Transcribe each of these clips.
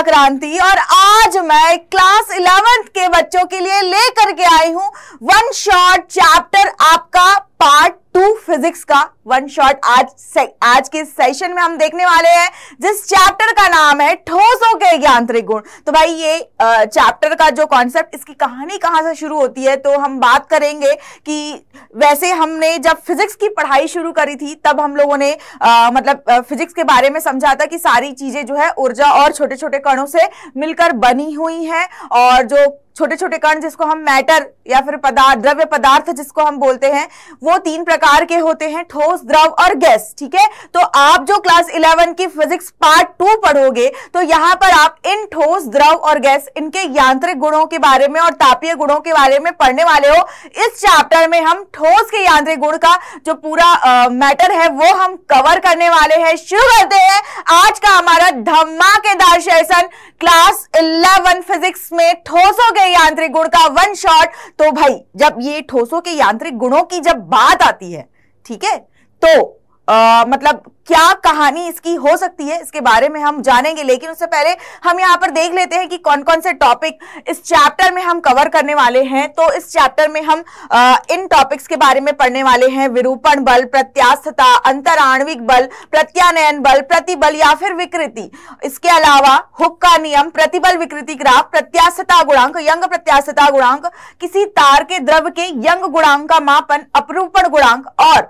युवा क्रांति और आज मैं क्लास इलेवेंथ के बच्चों के लिए लेकर के आई हूं वन शॉर्ट चैप्टर आपका पार्ट टू फिजिक्स का वन शॉट आज से, आज के सेशन में हम देखने वाले हैं जिस चैप्टर का नाम है ठोसों के यांत्रिक गुण तो भाई ये चैप्टर का जो कॉन्सेप्ट इसकी कहानी कहां से शुरू होती है तो हम बात करेंगे कि वैसे हमने जब फिजिक्स की पढ़ाई शुरू करी थी तब हम लोगों ने आ, मतलब फिजिक्स के बारे में समझा था कि सारी चीजें जो है ऊर्जा और छोटे छोटे कणों से मिलकर बनी हुई हैं और जो छोटे छोटे कण जिसको हम मैटर या फिर पदार्थ द्रव्य पदार्थ जिसको हम बोलते हैं वो तीन प्रकार के होते हैं ठोस द्रव और गैस ठीक है तो आप जो क्लास इलेवन की फिजिक्स पार्ट टू पढ़ोगे तो यहाँ पर आप इन ठोस द्रव और गैस इनके यांत्रिक गुणों के बारे में और तापीय गुणों के बारे में पढ़ने वाले हो इस चैप्टर में हम ठोस के यांत्रिक गुण का जो पूरा मैटर है वो हम कवर करने वाले हैं शुरू करते हैं आज का हमारा धमाकेदार सेशन क्लास इलेवन फिजिक्स में ठोसों के में यांत्रिक गुण का वन शॉट तो भाई जब ये ठोसों के यांत्रिक गुणों की जब बात आती है ठीक है तो आ, मतलब क्या कहानी इसकी हो सकती है इसके बारे में हम जानेंगे लेकिन उससे पहले हम यहाँ पर देख लेते हैं कि कौन कौन से टॉपिक इस चैप्टर में हम कवर करने वाले हैं तो इस चैप्टर में हम आ, इन टॉपिक्स के बारे में पढ़ने वाले हैं विरूपण बल प्रत्यास्थता अंतराणविक बल प्रत्यानयन बल प्रतिबल या फिर विकृति इसके अलावा हुक का नियम प्रतिबल विकृति ग्राफ प्रत्याशता गुणांक यंग प्रत्याशता गुणांक किसी तार के द्रव के यंग गुणांक का मापन अपरूपण गुणांक और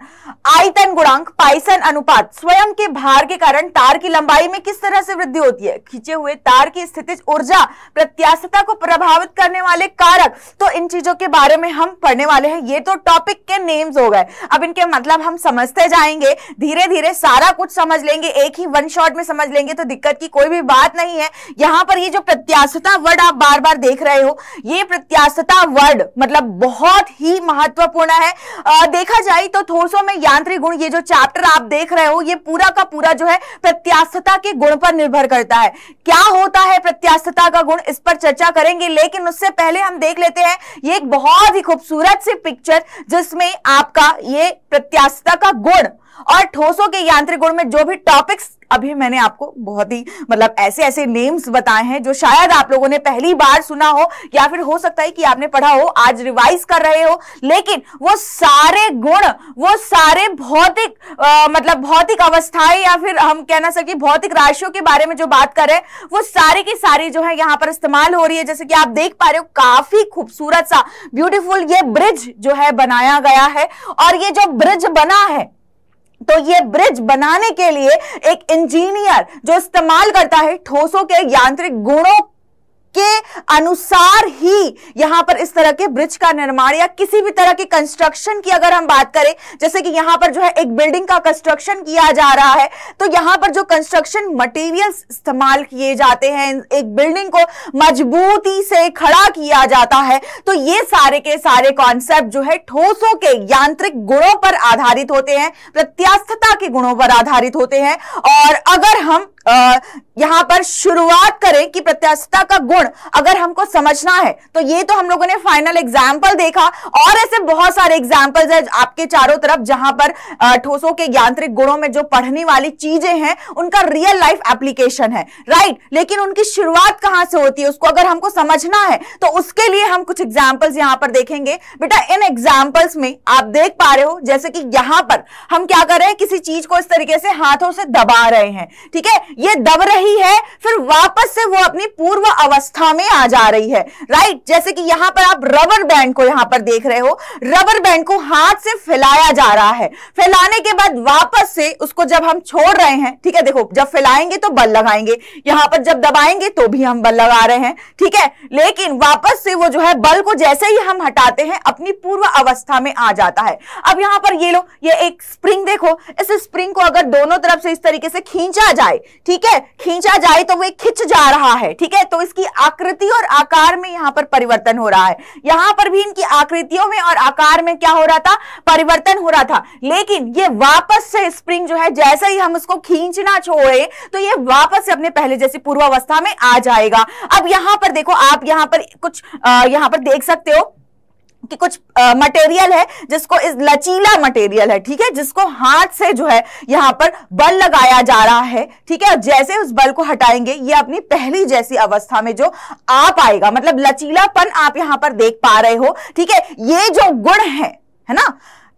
आयतन गुणांक पाइसन अनुपात स्वयं के भार के कारण तार की लंबाई में किस तरह से वृद्धि होती है खींचे हुए तार की स्थिति ऊर्जा प्रत्याशता को प्रभावित करने वाले कारक तो इन चीजों के बारे में हम पढ़ने वाले हैं ये तो टॉपिक के नेम्स हो गए अब इनके मतलब हम समझते जाएंगे धीरे धीरे सारा कुछ समझ लेंगे एक ही वन शॉट में समझ लेंगे तो दिक्कत की कोई भी बात नहीं है यहाँ पर ये जो प्रत्याशता वर्ड आप बार बार देख रहे हो ये प्रत्याशता वर्ड मतलब बहुत ही महत्वपूर्ण है आ, देखा जाए तो थोड़सों में यांत्रिक गुण ये जो चैप्टर आप देख रहे हो ये पूरा का पूरा जो है प्रत्याशता के गुण पर निर्भर करता है क्या होता है प्रत्याशता का गुण इस पर चर्चा करेंगे लेकिन उससे पहले हम देख लेते हैं ये एक बहुत ही खूबसूरत सी पिक्चर जिसमें आपका ये प्रत्याशता का गुण और ठोसों के यांत्रिक गुण में जो भी टॉपिक्स अभी मैंने आपको बहुत ही मतलब ऐसे ऐसे नेम्स बताए हैं जो शायद आप लोगों ने पहली बार सुना हो या फिर हो सकता है कि आपने पढ़ा हो आज रिवाइज कर रहे हो लेकिन वो सारे गुण वो सारे भौतिक मतलब भौतिक अवस्थाएं या फिर हम कहना सके भौतिक राशियों के बारे में जो बात करें वो सारी की सारी जो है यहाँ पर इस्तेमाल हो रही है जैसे कि आप देख पा रहे हो काफी खूबसूरत सा ब्यूटिफुल ये ब्रिज जो है बनाया गया है और ये जो ब्रिज बना है तो ये ब्रिज बनाने के लिए एक इंजीनियर जो इस्तेमाल करता है ठोसों के यांत्रिक गुणों के अनुसार ही यहां पर इस तरह के ब्रिज का निर्माण या किसी भी तरह के कंस्ट्रक्शन की अगर हम बात करें जैसे कि यहां पर जो है एक बिल्डिंग का कंस्ट्रक्शन किया जा रहा है तो यहां पर जो कंस्ट्रक्शन मटेरियल्स इस्तेमाल किए जाते हैं एक बिल्डिंग को मजबूती से खड़ा किया जाता है तो ये सारे के सारे कॉन्सेप्ट जो है ठोसों के यांत्रिक गुणों पर आधारित होते हैं प्रत्यास्थता के गुणों पर आधारित होते हैं और अगर हम आ, यहां पर शुरुआत करें कि प्रत्यास्थता का गुण गुण अगर हमको समझना है तो ये तो हम लोगों ने फाइनल एग्जाम्पल देखा और ऐसे बहुत सारे एग्जाम्पल्स है आपके चारों तरफ जहां पर ठोसों के यांत्रिक गुणों में जो पढ़ने वाली चीजें हैं उनका रियल लाइफ एप्लीकेशन है राइट लेकिन उनकी शुरुआत कहां से होती है उसको अगर हमको समझना है तो उसके लिए हम कुछ एग्जाम्पल्स यहां पर देखेंगे बेटा इन एग्जाम्पल्स में आप देख पा रहे हो जैसे कि यहां पर हम क्या कर रहे हैं किसी चीज को इस तरीके से हाथों से दबा रहे हैं ठीक है ये दब रही है फिर वापस से वो अपनी पूर्व अवस्था अवस्था में आ जा रही है राइट जैसे कि यहां पर आप रबर बैंड को यहां पर देख रहे हो रबर बैंड को हाथ से फैलाया जा रहा है फैलाने के बाद वापस से उसको जब हम छोड़ रहे हैं ठीक है देखो जब फैलाएंगे तो बल लगाएंगे यहां पर जब दबाएंगे तो भी हम बल लगा रहे हैं ठीक है लेकिन वापस से वो जो है बल को जैसे ही हम हटाते हैं अपनी पूर्व अवस्था में आ जाता है अब यहां पर ये लो ये एक स्प्रिंग देखो इस स्प्रिंग को अगर दोनों तरफ से इस तरीके से खींचा जाए ठीक है खींचा जाए तो वो खिंच जा रहा है ठीक है तो इसकी आकृति और आकार में यहाँ पर परिवर्तन हो रहा है यहाँ पर भी इनकी आकृतियों में और आकार में क्या हो रहा था परिवर्तन हो रहा था लेकिन ये वापस से स्प्रिंग जो है जैसे ही हम उसको खींचना छोड़े तो ये वापस से अपने पहले जैसी पूर्वावस्था में आ जाएगा अब यहाँ पर देखो आप यहाँ पर कुछ यहाँ पर देख सकते हो कि कुछ मटेरियल है जिसको इस लचीला मटेरियल है ठीक है जिसको हाथ से जो है यहां पर बल लगाया जा रहा है ठीक है जैसे उस बल को हटाएंगे ये अपनी पहली जैसी अवस्था में जो आ पाएगा मतलब लचीलापन आप यहां पर देख पा रहे हो ठीक है ये जो गुण है है ना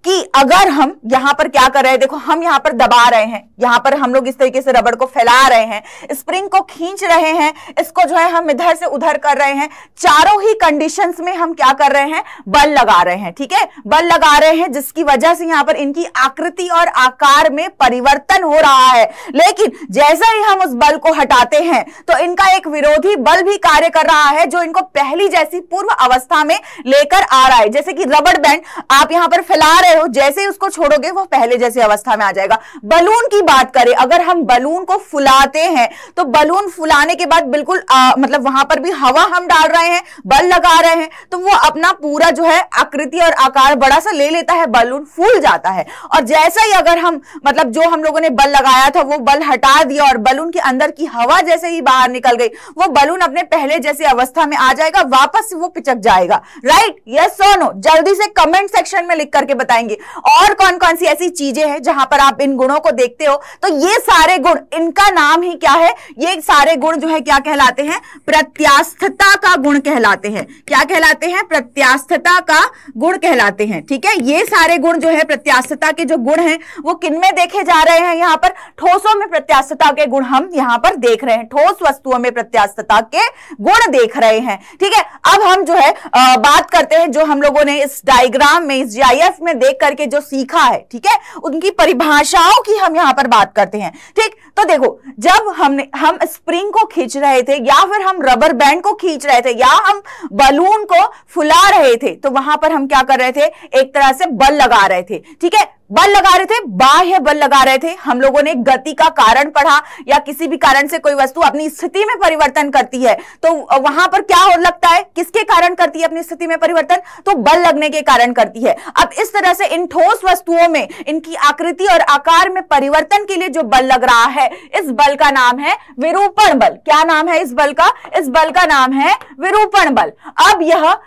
कि अगर हम यहां पर क्या कर रहे हैं देखो हम यहां पर दबा रहे हैं यहां पर हम लोग इस तरीके से रबड़ को फैला रहे हैं स्प्रिंग को खींच रहे हैं इसको जो है हम इधर से उधर कर रहे हैं चारों ही कंडीशंस में हम क्या कर रहे हैं बल लगा रहे हैं ठीक है बल लगा रहे हैं जिसकी वजह से यहां पर इनकी आकृति और आकार में परिवर्तन हो रहा है लेकिन जैसा ही हम उस बल को हटाते हैं तो इनका एक विरोधी बल भी कार्य कर रहा है जो इनको पहली जैसी पूर्व अवस्था में लेकर आ रहा है जैसे कि रबड़ बैंड आप यहां पर फैला रहे रहे हो जैसे ही उसको छोड़ोगे वो पहले जैसी अवस्था में आ जाएगा बलून की बात करें अगर हम बलून को फुलाते हैं तो बलून फुलाने के बाद बिल्कुल आ, मतलब वहां पर भी हवा हम डाल रहे हैं बल लगा रहे हैं तो वो अपना पूरा जो है आकृति और आकार बड़ा सा ले लेता है बलून फूल जाता है और जैसा ही अगर हम मतलब जो हम लोगों ने बल लगाया था वो बल हटा दिया और बलून के अंदर की हवा जैसे ही बाहर निकल गई वो बलून अपने पहले जैसी अवस्था में आ जाएगा वापस वो पिचक जाएगा राइट यस सोनो जल्दी से कमेंट सेक्शन में लिख करके बताएंगे जाएंगे और कौन कौन सी ऐसी चीजें हैं जहां पर आप इन गुणों को देखते हो तो ये सारे गुण इनका नाम ही क्या है ये सारे गुण जो है क्या कहलाते हैं प्रत्यास्थता का गुण कहलाते हैं क्या कहलाते हैं प्रत्यास्थता का गुण कहलाते हैं ठीक है ये सारे गुण जो है प्रत्यास्थता के जो गुण है वो किनमें देखे जा रहे हैं यहाँ पर ठोसों में प्रत्यास्थता के गुण हम यहाँ पर देख रहे हैं ठोस वस्तुओं में प्रत्यास्थता के गुण देख रहे हैं ठीक है अब हम जो है आ, बात करते हैं जो हम लोगों ने इस डायग्राम में इस जीआईएफ में देख देख करके जो सीखा है ठीक है उनकी परिभाषाओं की हम यहां पर बात करते हैं ठीक तो देखो जब हमने हम स्प्रिंग को खींच रहे थे या फिर हम रबर बैंड को खींच रहे थे या हम बलून को फुला रहे थे तो वहां पर हम क्या कर रहे थे एक तरह से बल लगा रहे थे ठीक है बल लगा रहे थे बाह्य बल लगा रहे थे हम लोगों ने गति का कारण पढ़ा या किसी भी कारण से कोई वस्तु अपनी स्थिति में परिवर्तन करती है तो वहां पर क्या हो लगता है किसके कारण करती है अपनी स्थिति में परिवर्तन तो बल लगने के कारण करती है अब इस तरह से इन ठोस वस्तुओं में इनकी आकृति और आकार में परिवर्तन के लिए जो बल लग रहा है इस बल का नाम है विरूपण बल क्या नाम है इस बल का इस बल का नाम है विरूपण बल अब यह आ,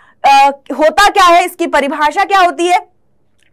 होता क्या है इसकी परिभाषा क्या होती है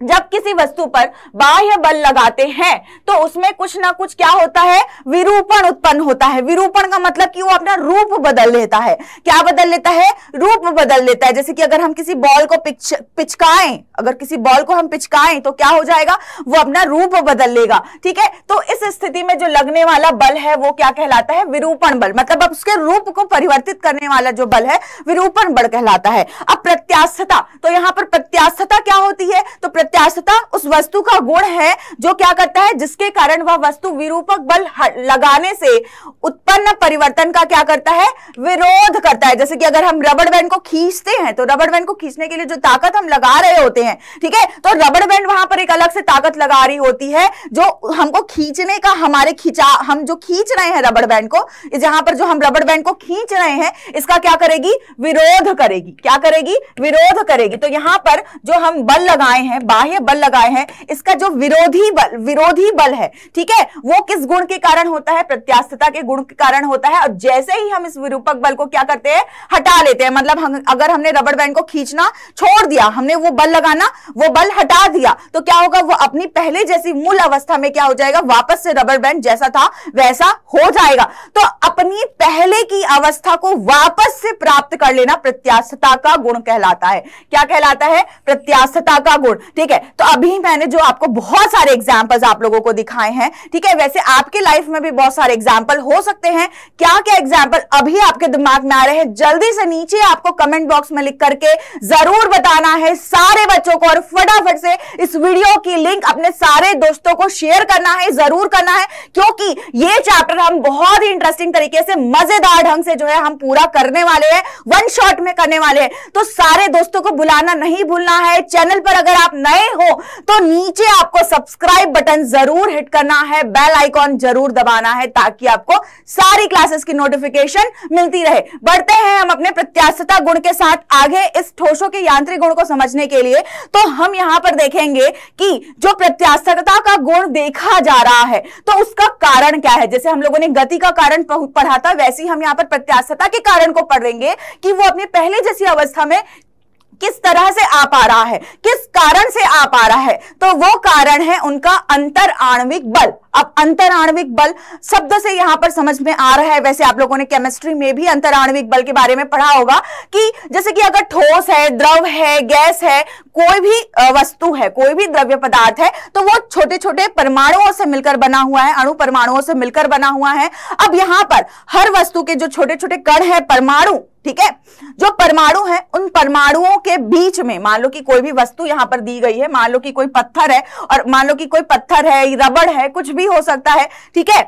जब किसी वस्तु पर बाह्य बल लगाते हैं तो उसमें कुछ ना कुछ क्या होता है विरूपण उत्पन्न होता है विरूपण का मतलब कि वो अपना रूप बदल लेता है क्या बदल लेता है रूप बदल लेता है जैसे कि अगर हम किसी बॉल को पिच पिचकाएं अगर किसी बॉल को हम पिचकाएं तो क्या हो जाएगा वो अपना रूप बदल लेगा ठीक है तो इस स्थिति में जो लगने वाला बल है वो क्या कहलाता है विरूपण बल मतलब अब उसके रूप को परिवर्तित करने वाला जो बल है विरूपण बल कहलाता है अब प्रत्यास्थता तो यहां पर प्रत्यास्थता क्या होती है तो अप्रत्याशता उस वस्तु का गुण है जो क्या करता है जिसके कारण वह वस्तु विरूपक बल लगाने से उत्पन्न परिवर्तन का क्या करता है विरोध करता है जैसे कि अगर हम रबड़ बैंड को खींचते हैं तो रबड़ बैंड को खींचने के लिए जो ताकत हम लगा रहे होते हैं ठीक है तो रबड़ बैंड वहां पर एक अलग से ताकत लगा रही होती है जो हमको खींचने का हमारे खिंचा हम जो खींच रहे हैं रबड़ बैंड को जहां पर जो हम रबड़ बैंड को खींच रहे हैं इसका क्या करेगी विरोध करेगी क्या करेगी विरोध करेगी तो यहां पर जो हम बल लगाए हैं बाह्य बल लगाए हैं इसका जो विरोधी बल विरोधी बल है ठीक है वो किस गुण के कारण होता है प्रत्यास्थता के गुण के कारण होता है और जैसे ही हम इस विरूपक बल को क्या करते हैं हटा लेते हैं मतलब हम, अगर हमने रबड़ बैंड को खींचना छोड़ दिया हमने वो बल लगाना वो बल हटा दिया तो क्या होगा वो अपनी पहले जैसी मूल अवस्था में क्या हो जाएगा वापस से रबड़ बैंड जैसा था वैसा हो जाएगा तो अपनी पहले की अवस्था को वापस से प्राप्त कर लेना प्रत्यास्थता का गुण कहलाता है क्या कहलाता है प्रत्यास्थता का गुण ठीक ठीक है तो अभी मैंने जो आपको बहुत सारे एग्जाम्पल्स आप लोगों को दिखाए हैं ठीक है वैसे आपके लाइफ में भी बहुत सारे एग्जाम्पल हो सकते हैं क्या क्या एग्जाम्पल अभी आपके दिमाग में आ रहे हैं जल्दी से नीचे आपको कमेंट बॉक्स में लिख करके जरूर बताना है सारे बच्चों को और फटाफट से इस वीडियो की लिंक अपने सारे दोस्तों को शेयर करना है जरूर करना है क्योंकि ये चैप्टर हम बहुत ही इंटरेस्टिंग तरीके से मजेदार ढंग से जो है हम पूरा करने वाले हैं वन शॉट में करने वाले हैं तो सारे दोस्तों को बुलाना नहीं भूलना है चैनल पर अगर आप नए नए हो तो नीचे आपको सब्सक्राइब बटन जरूर हिट करना है बेल आइकॉन जरूर दबाना है ताकि आपको सारी क्लासेस की नोटिफिकेशन मिलती रहे बढ़ते हैं हम अपने प्रत्याशता गुण के साथ आगे इस ठोसों के यांत्रिक गुण को समझने के लिए तो हम यहां पर देखेंगे कि जो प्रत्याशता का गुण देखा जा रहा है तो उसका कारण क्या है जैसे हम लोगों ने गति का कारण पढ़ा था वैसे ही हम यहां पर प्रत्याशता के कारण को पढ़ेंगे कि वो अपने पहले जैसी अवस्था में किस तरह से आ पा रहा है किस कारण से आ पा रहा है तो वो कारण है उनका अंतर आणविक बल अब अंतर आणविक बल शब्द से यहां पर समझ में आ रहा है वैसे आप लोगों ने केमिस्ट्री में भी अंतर आणविक बल के बारे में पढ़ा होगा कि जैसे कि अगर ठोस है द्रव है गैस है कोई भी वस्तु है कोई भी द्रव्य पदार्थ है तो वो छोटे छोटे परमाणुओं से मिलकर बना हुआ है अणु परमाणुओं से मिलकर बना हुआ है अब यहां पर हर वस्तु के जो छोटे छोटे कण है परमाणु ठीक है जो परमाणु है उन परमाणुओं के बीच में मान लो कि कोई भी वस्तु यहां पर दी गई है मान लो कि कोई पत्थर है और मान लो कि कोई पत्थर है रबड़ है कुछ भी भी हो सकता है ठीक है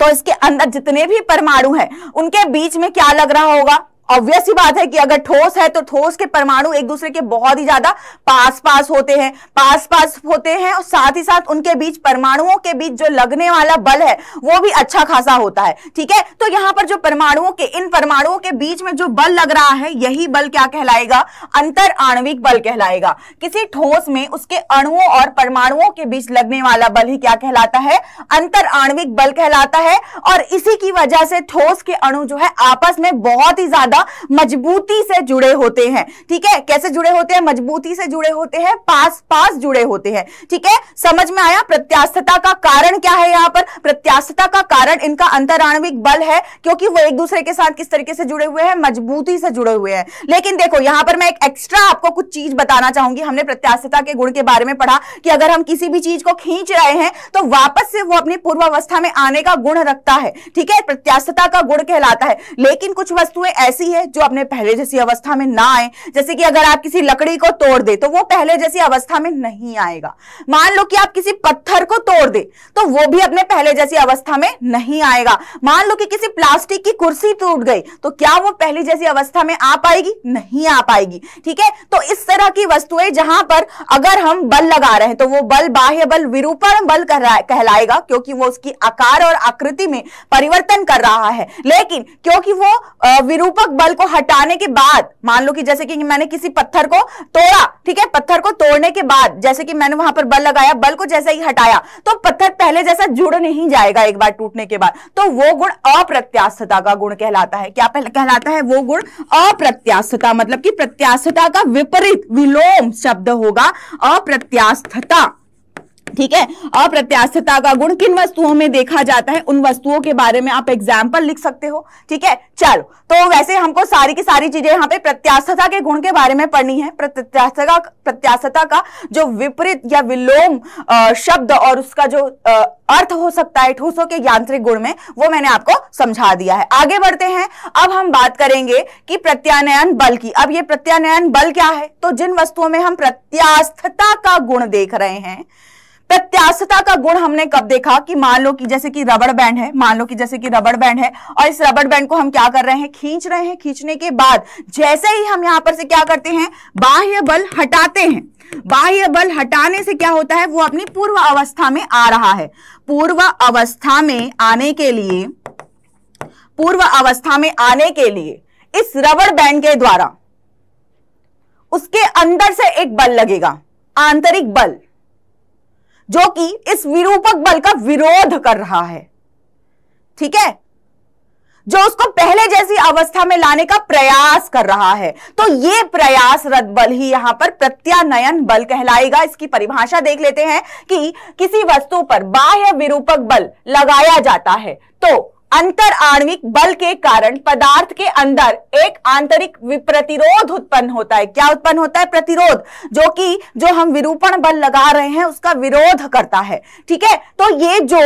तो इसके अंदर जितने भी परमाणु हैं उनके बीच में क्या लग रहा होगा ऑब्वियस ही बात है कि अगर ठोस है तो ठोस के परमाणु एक दूसरे के बहुत ही ज्यादा पास पास होते हैं पास पास होते हैं और साथ ही साथ उनके बीच परमाणुओं के बीच जो लगने वाला बल है वो भी अच्छा खासा होता है ठीक है तो यहां पर जो परमाणुओं के इन परमाणुओं के बीच में जो बल लग रहा है यही बल क्या कहलाएगा अंतर आणविक बल कहलाएगा किसी ठोस में उसके अणुओं और परमाणुओं के बीच लगने वाला बल ही क्या कहलाता है अंतर आणविक बल कहलाता है और इसी की वजह से ठोस के अणु जो है आपस में बहुत ही ज्यादा ज्यादा मजबूती से जुड़े होते हैं ठीक है कैसे जुड़े होते हैं मजबूती से जुड़े होते हैं पास पास जुड़े होते हैं ठीक है समझ में आया प्रत्यास्थता का कारण क्या है यहां पर प्रत्यास्थता का कारण इनका अंतराणविक बल है क्योंकि वो एक दूसरे के साथ किस तरीके से जुड़े हुए हैं मजबूती से जुड़े हुए हैं लेकिन देखो यहां पर मैं एक एक्स्ट्रा आपको कुछ चीज बताना चाहूंगी हमने प्रत्यास्थता के गुण के बारे में पढ़ा कि अगर हम किसी भी चीज को खींच रहे हैं तो वापस से वो अपनी पूर्वावस्था में आने का गुण रखता है ठीक है प्रत्यास्थता का गुण कहलाता है लेकिन कुछ वस्तुएं ऐसी ऐसी है जो अपने पहले जैसी अवस्था में ना आए जैसे कि अगर आप किसी लकड़ी को तोड़ दे तो वो पहले जैसी अवस्था में नहीं आएगा मान लो कि आप किसी पत्थर को तोड़ दे तो वो भी अपने पहले जैसी अवस्था में नहीं आएगा मान लो कि किसी प्लास्टिक की कुर्सी टूट गई तो क्या वो पहले जैसी अवस्था में आ पाएगी नहीं आ पाएगी ठीक है तो इस तरह की वस्तुएं जहां पर अगर हम बल लगा रहे हैं तो वो बल बाह्य बल विरूपण बल कहलाएगा क्योंकि वो उसकी आकार और आकृति में परिवर्तन कर रहा है लेकिन क्योंकि वो विरूपक बल को हटाने के बाद मान लो कि जैसे कि मैंने किसी पत्थर को तोड़ा ठीक है पत्थर को तोड़ने के बाद जैसे कि मैंने वहां पर बल लगाया बल को जैसे ही हटाया तो पत्थर पहले जैसा जुड़ नहीं जाएगा एक बार टूटने के बाद तो वो गुण अप्रत्यास्थता का गुण कहलाता है क्या कहलाता है वो गुण अप्रत्यास्थता मतलब कि प्रत्यास्थता का विपरीत विलोम शब्द होगा अप्रत्यास्थता ठीक है अप्रत्यास्थता का गुण किन वस्तुओं में देखा जाता है उन वस्तुओं के बारे में आप एग्जाम्पल लिख सकते हो ठीक है चलो तो वैसे हमको सारी की सारी चीजें यहाँ पे प्रत्यास्थता के गुण के बारे में पढ़नी है प्रत्यास्थता प्रत्यास्थता का जो विपरीत या विलोम शब्द और उसका जो आ, अर्थ हो सकता है ठोसों के यांत्रिक गुण में वो मैंने आपको समझा दिया है आगे बढ़ते हैं अब हम बात करेंगे कि प्रत्यानयन बल की अब ये प्रत्यानयन बल क्या है तो जिन वस्तुओं में हम प्रत्यास्थता का गुण देख रहे हैं प्रत्याशता का गुण हमने कब देखा कि मान लो कि जैसे कि रबड़ बैंड है मान लो कि जैसे कि रबड़ बैंड है और इस रबड़ बैंड को हम क्या कर रहे हैं खींच रहे हैं खींचने के बाद जैसे ही हम यहां पर से क्या करते हैं बाह्य बल हटाते हैं बाह्य बल हटाने से क्या होता है वो अपनी पूर्व अवस्था में आ रहा है पूर्व अवस्था में आने के लिए पूर्व अवस्था में आने के लिए इस रबड़ बैंड के द्वारा उसके अंदर से एक बल लगेगा आंतरिक बल जो कि इस विरूपक बल का विरोध कर रहा है ठीक है जो उसको पहले जैसी अवस्था में लाने का प्रयास कर रहा है तो ये प्रयासरत बल ही यहां पर प्रत्यानयन बल कहलाएगा इसकी परिभाषा देख लेते हैं कि किसी वस्तु पर बाह्य विरूपक बल लगाया जाता है तो अंतर आणविक बल के कारण पदार्थ के अंदर एक आंतरिक प्रतिरोध उत्पन्न होता है क्या उत्पन्न होता है प्रतिरोध जो कि जो हम विरूपण बल लगा रहे हैं उसका विरोध करता है ठीक है तो ये जो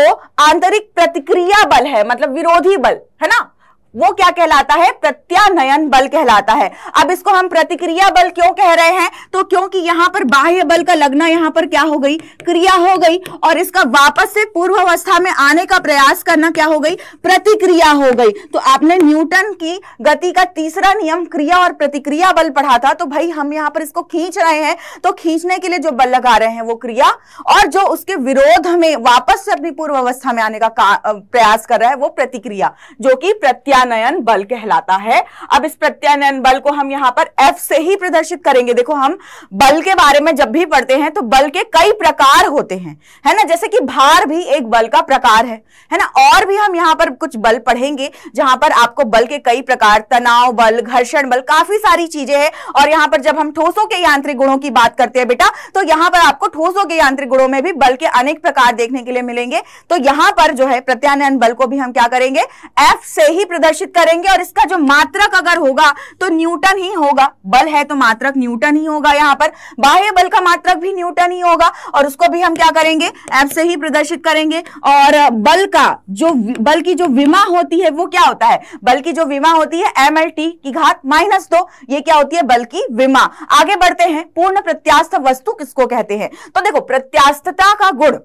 आंतरिक प्रतिक्रिया बल है मतलब विरोधी बल है ना वो क्या कहलाता है प्रत्यानयन बल कहलाता है अब इसको हम प्रतिक्रिया बल क्यों कह रहे हैं तो क्योंकि यहां पर बाह्य बल का लगना यहां पर क्या हो गई क्रिया हो गई और इसका वापस से पूर्व अवस्था में आने का प्रयास करना क्या हो गई प्रतिक्रिया हो गई तो आपने न्यूटन की गति का तीसरा नियम क्रिया और प्रतिक्रिया बल पढ़ा था तो भाई हम यहां पर इसको खींच रहे हैं तो खींचने के लिए जो बल लगा रहे हैं वो क्रिया और जो उसके विरोध में वापस से अपनी पूर्व अवस्था में आने का प्रयास कर रहा है वो प्रतिक्रिया जो कि प्रत्या प्रत्यानयन बल कहलाता है अब इस प्रत्यानयन बल को हम यहाँ पर एफ से ही प्रदर्शित करेंगे देखो हम बल के बारे में जब भी पढ़ते हैं तो बल के कई प्रकार होते हैं है ना जैसे कि भार भी एक बल का प्रकार है है ना और भी हम यहाँ पर कुछ बल पढ़ेंगे जहां पर आपको बल के कई प्रकार तनाव बल घर्षण बल काफी सारी चीजें हैं और यहाँ पर जब हम ठोसों के यांत्रिक गुणों की बात करते हैं बेटा तो यहाँ पर आपको ठोसों के यांत्रिक गुणों में भी बल के अनेक प्रकार देखने के लिए मिलेंगे तो यहाँ पर जो है प्रत्यानयन बल को भी हम क्या करेंगे एफ से ही प्रदर्शित प्रदर्शित करेंगे और इसका जो मात्रक अगर होगा तो न्यूटन ही होगा बल है तो मात्रक न्यूटन ही होगा यहाँ पर बाह्य बल का मात्रक भी न्यूटन ही होगा और उसको भी हम क्या करेंगे एप से ही प्रदर्शित करेंगे और बल का जो बल की जो विमा होती है वो क्या होता है बल की जो विमा होती है एम की घात माइनस दो ये क्या होती है बल की विमा आगे बढ़ते हैं पूर्ण प्रत्यास्थ वस्तु किसको कहते हैं तो देखो प्रत्यास्थता का गुण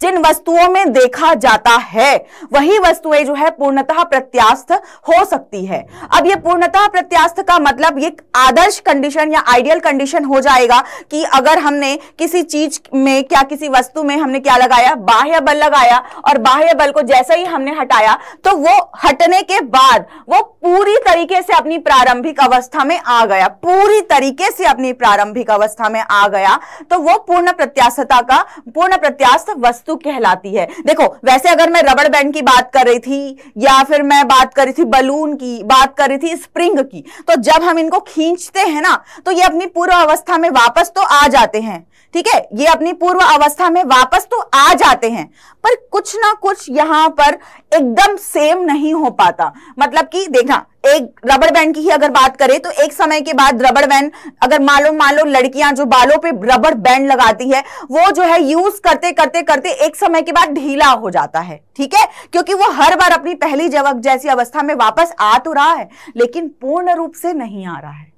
जिन वस्तुओं में देखा जाता है वही वस्तुएं जो है पूर्णतः प्रत्यास्थ हो सकती है अब ये पूर्णतः प्रत्यास्थ का मतलब ये आदर्श कंडीशन या आइडियल कंडीशन हो जाएगा कि अगर हमने किसी चीज में क्या किसी वस्तु में हमने क्या लगाया बाह्य बल लगाया और बाह्य बल को जैसे ही हमने हटाया तो वो हटने के बाद वो पूरी तरीके से अपनी प्रारंभिक अवस्था में आ गया पूरी तरीके से अपनी प्रारंभिक अवस्था में आ गया तो वो पूर्ण प्रत्यास्थता का पूर्ण प्रत्यास्थ वस्तु कहलाती है देखो वैसे अगर मैं रबड़ बैंड की बात कर रही थी या फिर मैं बात कर रही थी बलून की बात कर रही थी स्प्रिंग की तो जब हम इनको खींचते हैं ना तो ये अपनी पूर्व अवस्था में वापस तो आ जाते हैं ठीक है ये अपनी पूर्व अवस्था में वापस तो आ जाते हैं पर कुछ ना कुछ यहाँ पर एकदम सेम नहीं हो पाता मतलब कि देखना एक रबड़ बैंड की ही अगर बात करें तो एक समय के बाद रबड़ बैंड अगर मान लो मान लो लड़कियां जो बालों पे रबड़ बैंड लगाती है वो जो है यूज करते करते करते एक समय के बाद ढीला हो जाता है ठीक है क्योंकि वो हर बार अपनी पहली जवक जैसी अवस्था में वापस आ तो रहा है लेकिन पूर्ण रूप से नहीं आ रहा है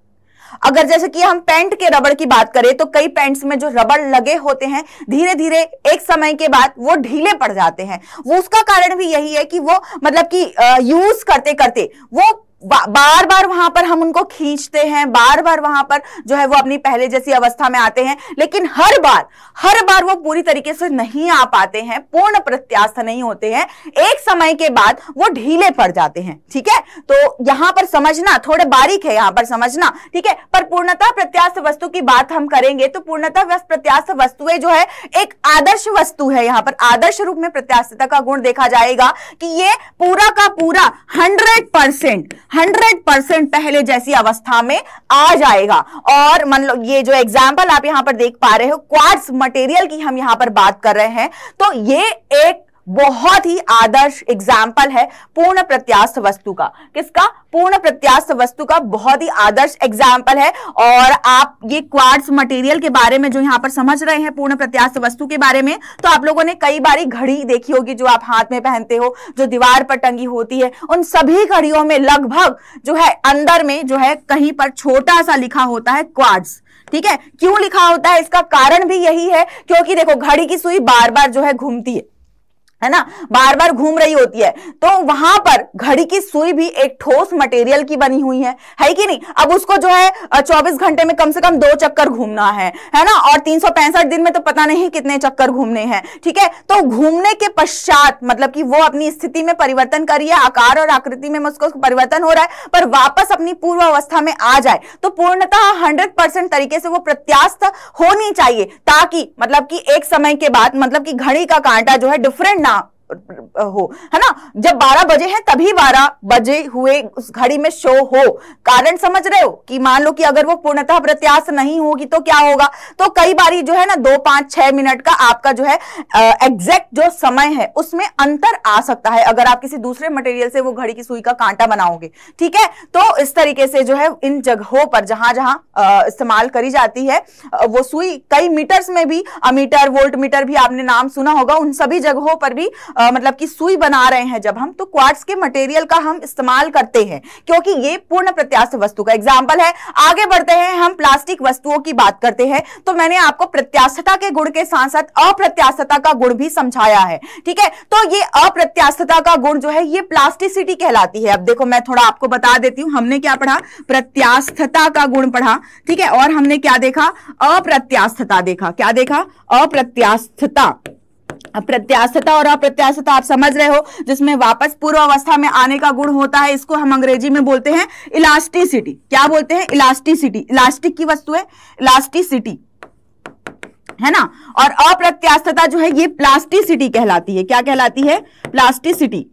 अगर जैसे कि हम पैंट के रबड़ की बात करें तो कई पैंट्स में जो रबड़ लगे होते हैं धीरे धीरे एक समय के बाद वो ढीले पड़ जाते हैं वो उसका कारण भी यही है कि वो मतलब कि यूज करते करते वो बार बार वहां पर हम उनको खींचते हैं बार बार वहां पर जो है वो अपनी पहले जैसी अवस्था में आते हैं लेकिन हर बार हर बार वो पूरी तरीके से नहीं आ पाते हैं पूर्ण प्रत्यास्थ नहीं होते हैं एक समय के बाद वो ढीले पड़ जाते हैं ठीक है तो यहां पर समझना थोड़े बारीक है यहां पर समझना ठीक है पर पूर्णता प्रत्यास्थ वस्तु की बात हम करेंगे तो पूर्णता प्रत्यास्थ वस्तुएं जो है एक आदर्श वस्तु है यहाँ पर आदर्श रूप में प्रत्यास्थता का गुण देखा जाएगा कि ये पूरा का पूरा हंड्रेड परसेंट हंड्रेड परसेंट पहले जैसी अवस्था में आ जाएगा और मान लो ये जो एग्जाम्पल आप यहां पर देख पा रहे हो क्वार्ट्स मटेरियल की हम यहां पर बात कर रहे हैं तो ये एक बहुत ही आदर्श एग्जाम्पल है पूर्ण प्रत्यास्थ वस्तु का किसका पूर्ण प्रत्यास्थ वस्तु का बहुत ही आदर्श एग्जाम्पल है और आप ये क्वार्ट्स मटेरियल के बारे में जो यहां पर समझ रहे हैं पूर्ण प्रत्यास्थ वस्तु के बारे में तो आप लोगों ने कई बारी घड़ी देखी होगी जो आप हाथ में पहनते हो जो दीवार पर टंगी होती है उन सभी घड़ियों में लगभग जो है अंदर में जो है कहीं पर छोटा सा लिखा होता है क्वार्ट्स ठीक है क्यों लिखा होता है इसका कारण भी यही है क्योंकि देखो घड़ी की सुई बार बार जो है घूमती है है ना बार बार घूम रही होती है तो वहां पर घड़ी की सुई भी एक ठोस मटेरियल की बनी हुई है है कि नहीं अब उसको जो है 24 घंटे में कम से कम दो चक्कर घूमना है है ना और तीन दिन में तो पता नहीं कितने चक्कर घूमने हैं ठीक है तो घूमने के पश्चात मतलब कि वो अपनी स्थिति में परिवर्तन करिए आकार और आकृति में उसको परिवर्तन हो रहा है पर वापस अपनी पूर्व अवस्था में आ जाए तो पूर्णतः हंड्रेड तरीके से वो प्रत्यास्थ होनी चाहिए ताकि मतलब की एक समय के बाद मतलब की घड़ी का कांटा जो है डिफरेंट हो है ना जब 12 बजे हैं तभी 12 बजे हुए उस घड़ी में शो हो कारण समझ रहे हो कि मान लो कि अगर वो पूर्णतः प्रत्यास नहीं होगी तो क्या होगा तो कई बार जो है ना दो पांच छह मिनट का आपका जो है एग्जैक्ट जो समय है उसमें अंतर आ सकता है अगर आप किसी दूसरे मटेरियल से वो घड़ी की सुई का कांटा बनाओगे ठीक है तो इस तरीके से जो है इन जगहों पर जहां जहां इस्तेमाल करी जाती है वो सुई कई मीटर्स में भी अमीटर वोल्ट मीटर भी आपने नाम सुना होगा उन सभी जगहों पर भी आ, मतलब कि सुई बना रहे हैं जब हम तो क्वार्ट्स के मटेरियल का हम इस्तेमाल करते हैं क्योंकि ये पूर्ण प्रत्याशित वस्तु का एग्जाम्पल है आगे बढ़ते हैं हम प्लास्टिक वस्तुओं की बात करते हैं तो मैंने आपको प्रत्याशता के गुण के साथ साथ अप्रत्याशता का गुण भी समझाया है ठीक है तो ये अप्रत्याशता का गुण जो है ये प्लास्टिसिटी कहलाती है अब देखो मैं थोड़ा आपको बता देती हूँ हमने क्या पढ़ा प्रत्यास्थता का गुण पढ़ा ठीक है और हमने क्या देखा अप्रत्यास्थता देखा क्या देखा अप्रत्यास्थता प्रत्याशता और अप्रत्याशता आप समझ रहे हो जिसमें वापस पूर्व अवस्था में आने का गुण होता है इसको हम अंग्रेजी में बोलते हैं इलास्टिसिटी क्या बोलते हैं इलास्टिसिटी इलास्टिक की वस्तु है इलास्टिसिटी है ना और अप्रत्याशता जो है ये प्लास्टिसिटी कहलाती है क्या कहलाती है प्लास्टिसिटी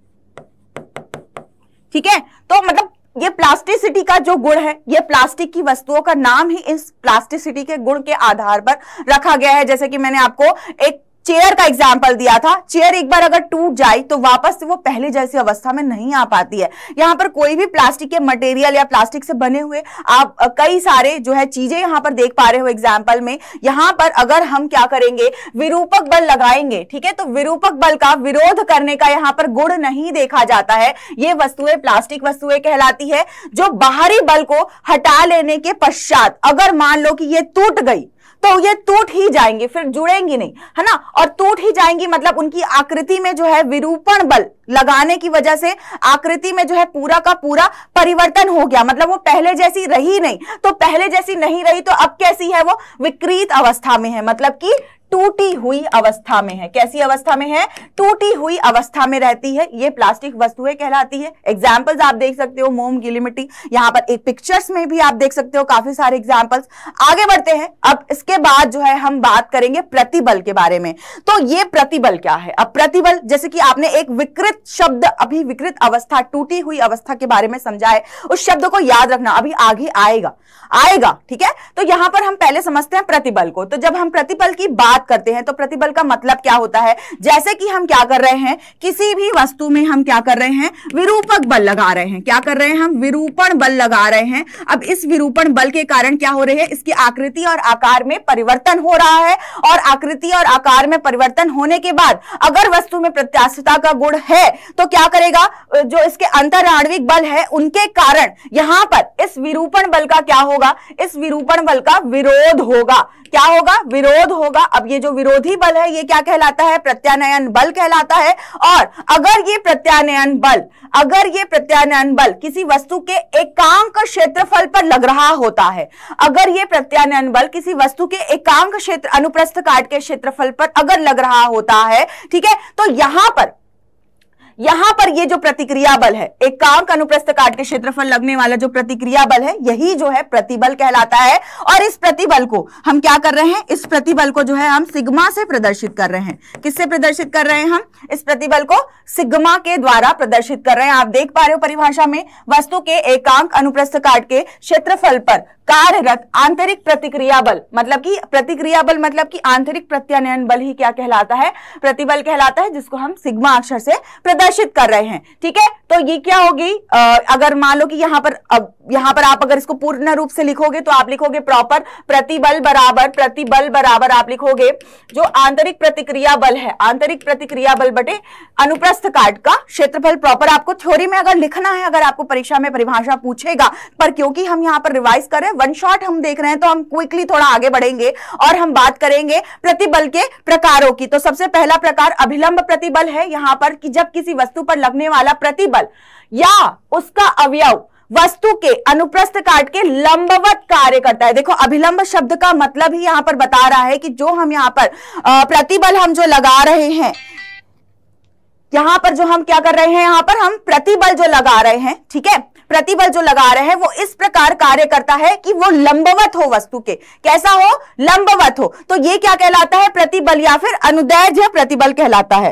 ठीक है तो मतलब ये प्लास्टिसिटी का जो गुण है ये प्लास्टिक की वस्तुओं का नाम ही इस प्लास्टिसिटी के गुण के आधार पर रखा गया है जैसे कि मैंने आपको एक चेयर का एग्जाम्पल दिया था चेयर एक बार अगर टूट जाए तो वापस से वो पहले जैसी अवस्था में नहीं आ पाती है यहाँ पर कोई भी प्लास्टिक के मटेरियल या प्लास्टिक से बने हुए आप कई सारे जो है चीजें यहाँ पर देख पा रहे हो एग्जाम्पल में यहाँ पर अगर हम क्या करेंगे विरूपक बल लगाएंगे ठीक है तो विरूपक बल का विरोध करने का यहाँ पर गुण नहीं देखा जाता है ये वस्तुएं प्लास्टिक वस्तुएं कहलाती है जो बाहरी बल को हटा लेने के पश्चात अगर मान लो कि ये टूट गई तो ये टूट ही जाएंगे फिर जुड़ेंगी नहीं है ना और टूट ही जाएंगी मतलब उनकी आकृति में जो है विरूपण बल लगाने की वजह से आकृति में जो है पूरा का पूरा परिवर्तन हो गया मतलब वो पहले जैसी रही नहीं तो पहले जैसी नहीं रही तो अब कैसी है वो विकृत अवस्था में है मतलब कि टूटी हुई अवस्था में है कैसी अवस्था में है टूटी हुई अवस्था में रहती है ये प्लास्टिक वस्तुएं कहलाती है एग्जाम्पल्स आप देख सकते हो मोम गिली मिट्टी यहां पर एक पिक्चर्स में भी आप देख सकते हो काफी सारे एग्जाम्पल्स आगे बढ़ते हैं अब इसके बाद जो है हम बात करेंगे प्रतिबल के बारे में तो ये प्रतिबल क्या है अब प्रतिबल जैसे कि आपने एक विकृत शब्द अभी विकृत अवस्था टूटी हुई अवस्था के बारे में समझा है उस शब्द को याद रखना अभी आगे आएगा आएगा ठीक है तो यहां पर हम पहले समझते हैं प्रतिबल को तो जब हम प्रतिबल की बात बात करते हैं तो प्रतिबल का मतलब क्या होता है जैसे कि हम क्या कर रहे हैं किसी भी वस्तु में हम क्या कर रहे हैं विरूपक बल लगा रहे हैं क्या कर रहे हैं हम विरूपण बल लगा रहे हैं अब इस विरूपण बल के कारण क्या हो रहे हैं इसकी आकृति और आकार में परिवर्तन हो रहा है और आकृति और आकार में परिवर्तन होने के बाद अगर वस्तु में प्रत्याशता का गुण है तो क्या करेगा जो इसके अंतराणविक बल है उनके कारण यहां पर इस विरूपण बल का क्या होगा इस विरूपण बल का विरोध होगा क्या होगा विरोध होगा अब ये जो विरोधी बल है ये क्या कहलाता है प्रत्यानयन बल कहलाता है और अगर ये प्रत्यानयन बल अगर ये प्रत्यानयन बल किसी वस्तु के एकांक क्षेत्रफल पर लग रहा होता है अगर ये प्रत्यानयन बल किसी वस्तु के एकांक क्षेत्र अनुप्रस्थ काट के क्षेत्रफल पर अगर लग रहा होता है ठीक है तो यहां पर यहां पर ये जो प्रतिक्रिया बल है एक काम का अनुप्रस्थ काट के क्षेत्रफल लगने वाला जो प्रतिक्रिया बल है यही जो है प्रतिबल कहलाता है और इस प्रतिबल को हम क्या कर रहे हैं इस प्रतिबल को जो है हम सिग्मा से प्रदर्शित कर रहे हैं किससे प्रदर्शित कर रहे हैं हम इस प्रतिबल को सिग्मा के द्वारा प्रदर्शित कर रहे हैं आप देख पा रहे हो परिभाषा में वस्तु के एकांक अनुप्रस्थ काट के क्षेत्रफल पर कार्यरत आंतरिक प्रतिक्रिया बल मतलब कि प्रतिक्रिया बल मतलब कि आंतरिक प्रत्यानयन बल ही क्या कहलाता है प्रतिबल कहलाता है जिसको हम सिग्मा अक्षर से प्रदर्शित कर रहे हैं ठीक है तो ये क्या होगी अगर मान लो कि यहां पर अब यहाँ पर आप अगर इसको पूर्ण रूप से लिखोगे तो आप लिखोगे प्रॉपर प्रतिबल बराबर प्रतिबल बराबर आप लिखोगे जो आंतरिक प्रतिक्रिया बल है आंतरिक प्रतिक्रिया बल बटे अनुप्रस्थ काट का क्षेत्रफल प्रॉपर आपको थ्योरी में अगर लिखना है अगर आपको परीक्षा में परिभाषा पूछेगा पर क्योंकि हम यहाँ पर रिवाइज कर रहे हैं वन शॉट हम देख रहे हैं तो हम क्विकली थोड़ा आगे बढ़ेंगे और हम बात करेंगे प्रतिबल के प्रकारों की तो सबसे पहला प्रकार अभिलंब प्रतिबल है यहाँ पर कि जब किसी वस्तु पर लगने वाला प्रतिबल एग्जाम्पल या उसका अवयव वस्तु के अनुप्रस्थ काट के लंबवत कार्य करता है देखो अभिलंब शब्द का मतलब ही यहां पर बता रहा है कि जो हम यहां पर प्रतिबल हम जो लगा रहे हैं यहां पर जो हम क्या कर रहे हैं यहां पर हम प्रतिबल जो लगा रहे हैं ठीक है प्रतिबल जो लगा रहे हैं वो इस प्रकार कार्य करता है कि वो लंबवत हो वस्तु के कैसा हो लंबवत हो तो ये क्या कहलाता है प्रतिबल या फिर अनुदैर्घ्य प्रतिबल कहलाता है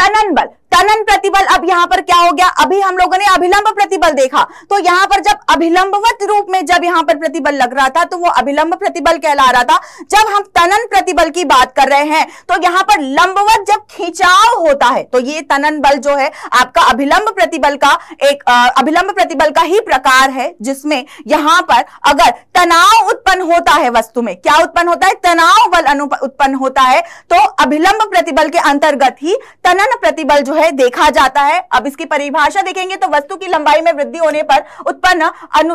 तनन बल तनन प्रतिबल अब यहाँ पर क्या हो गया अभी हम लोगों ने अभिलंब प्रतिबल देखा तो यहाँ पर जब अभिलंबवत रूप में जब यहाँ पर प्रतिबल लग रहा था तो वो अभिलंब प्रतिबल कहला रहा था जब हम तनन प्रतिबल की बात कर रहे हैं तो यहाँ पर लंबवत जब खिंचाव होता है तो ये तनन बल जो है आपका अभिलंब प्रतिबल का एक अभिलंब प्रतिबल का ही प्रकार है जिसमें यहाँ पर अगर तनाव उत्पन्न होता है वस्तु में क्या उत्पन्न होता है तनाव बल उत्पन्न होता है तो अभिलंब प्रतिबल के अंतर्गत ही तनन प्रतिबल जो है देखा जाता है अब इसकी परिभाषा देखेंगे तो वस्तु की लंबाई में वृद्धि होने पर उत्पन्न अनु,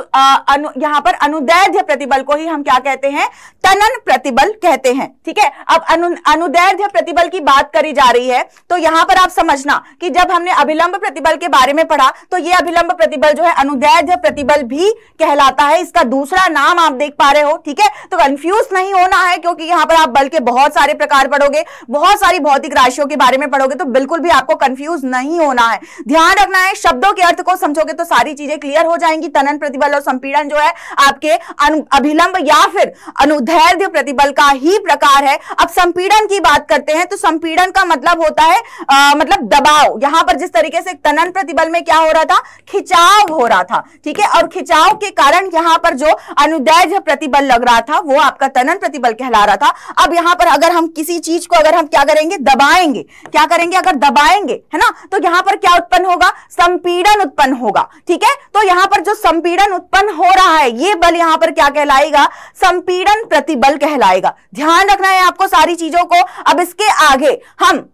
अनु यहां पर अनुदैर्ध्य प्रतिबल को ही हम क्या कहते हैं तनन प्रतिबल कहते हैं ठीक है अब अनु अनुदैर्ध्य प्रतिबल की बात करी जा रही है तो यहां पर आप समझना कि जब हमने अभिलंब प्रतिबल के बारे में पढ़ा तो यह अभिलंब प्रतिबल जो है अनुदैर्ध्य प्रतिबल भी कहलाता है इसका दूसरा नाम आप देख पा रहे हो ठीक है तो कंफ्यूज नहीं होना है क्योंकि यहां पर आप बल के बहुत सारे प्रकार पढ़ोगे बहुत सारी भौतिक राशियों के बारे में पढ़ोगे तो बिल्कुल भी आपको कंफ्यूज नहीं होना है ध्यान रखना है शब्दों के अर्थ को समझोगे तो सारी चीजें क्लियर हो जाएंगी तनन प्रतिबल और संपीड़न जो है आपके अभिलंब या फिर अनुधैर्ध्य प्रतिबल का ही प्रकार है अब संपीड़न की बात करते हैं तो संपीड़न का मतलब होता है आ, मतलब दबाव यहां पर जिस तरीके से तनन प्रतिबल में क्या हो रहा था खिंचाव हो रहा था ठीक है और खिंचाव के कारण यहां पर जो अनुदैर्घ्य प्रतिबल लग रहा था वो आपका तनन प्रतिबल कहला रहा था अब यहां पर अगर हम किसी चीज को अगर हम क्या करेंगे दबाएंगे क्या करेंगे अगर दबाएंगे है ना तो यहाँ पर क्या उत्पन्न होगा संपीड़न उत्पन्न होगा ठीक है तो यहाँ पर जो संपीड़न उत्पन्न हो रहा है ये बल यहाँ पर क्या कहलाएगा संपीड़न प्रतिबल कहलाएगा ध्यान रखना है आपको सारी चीजों को अब इसके आगे हम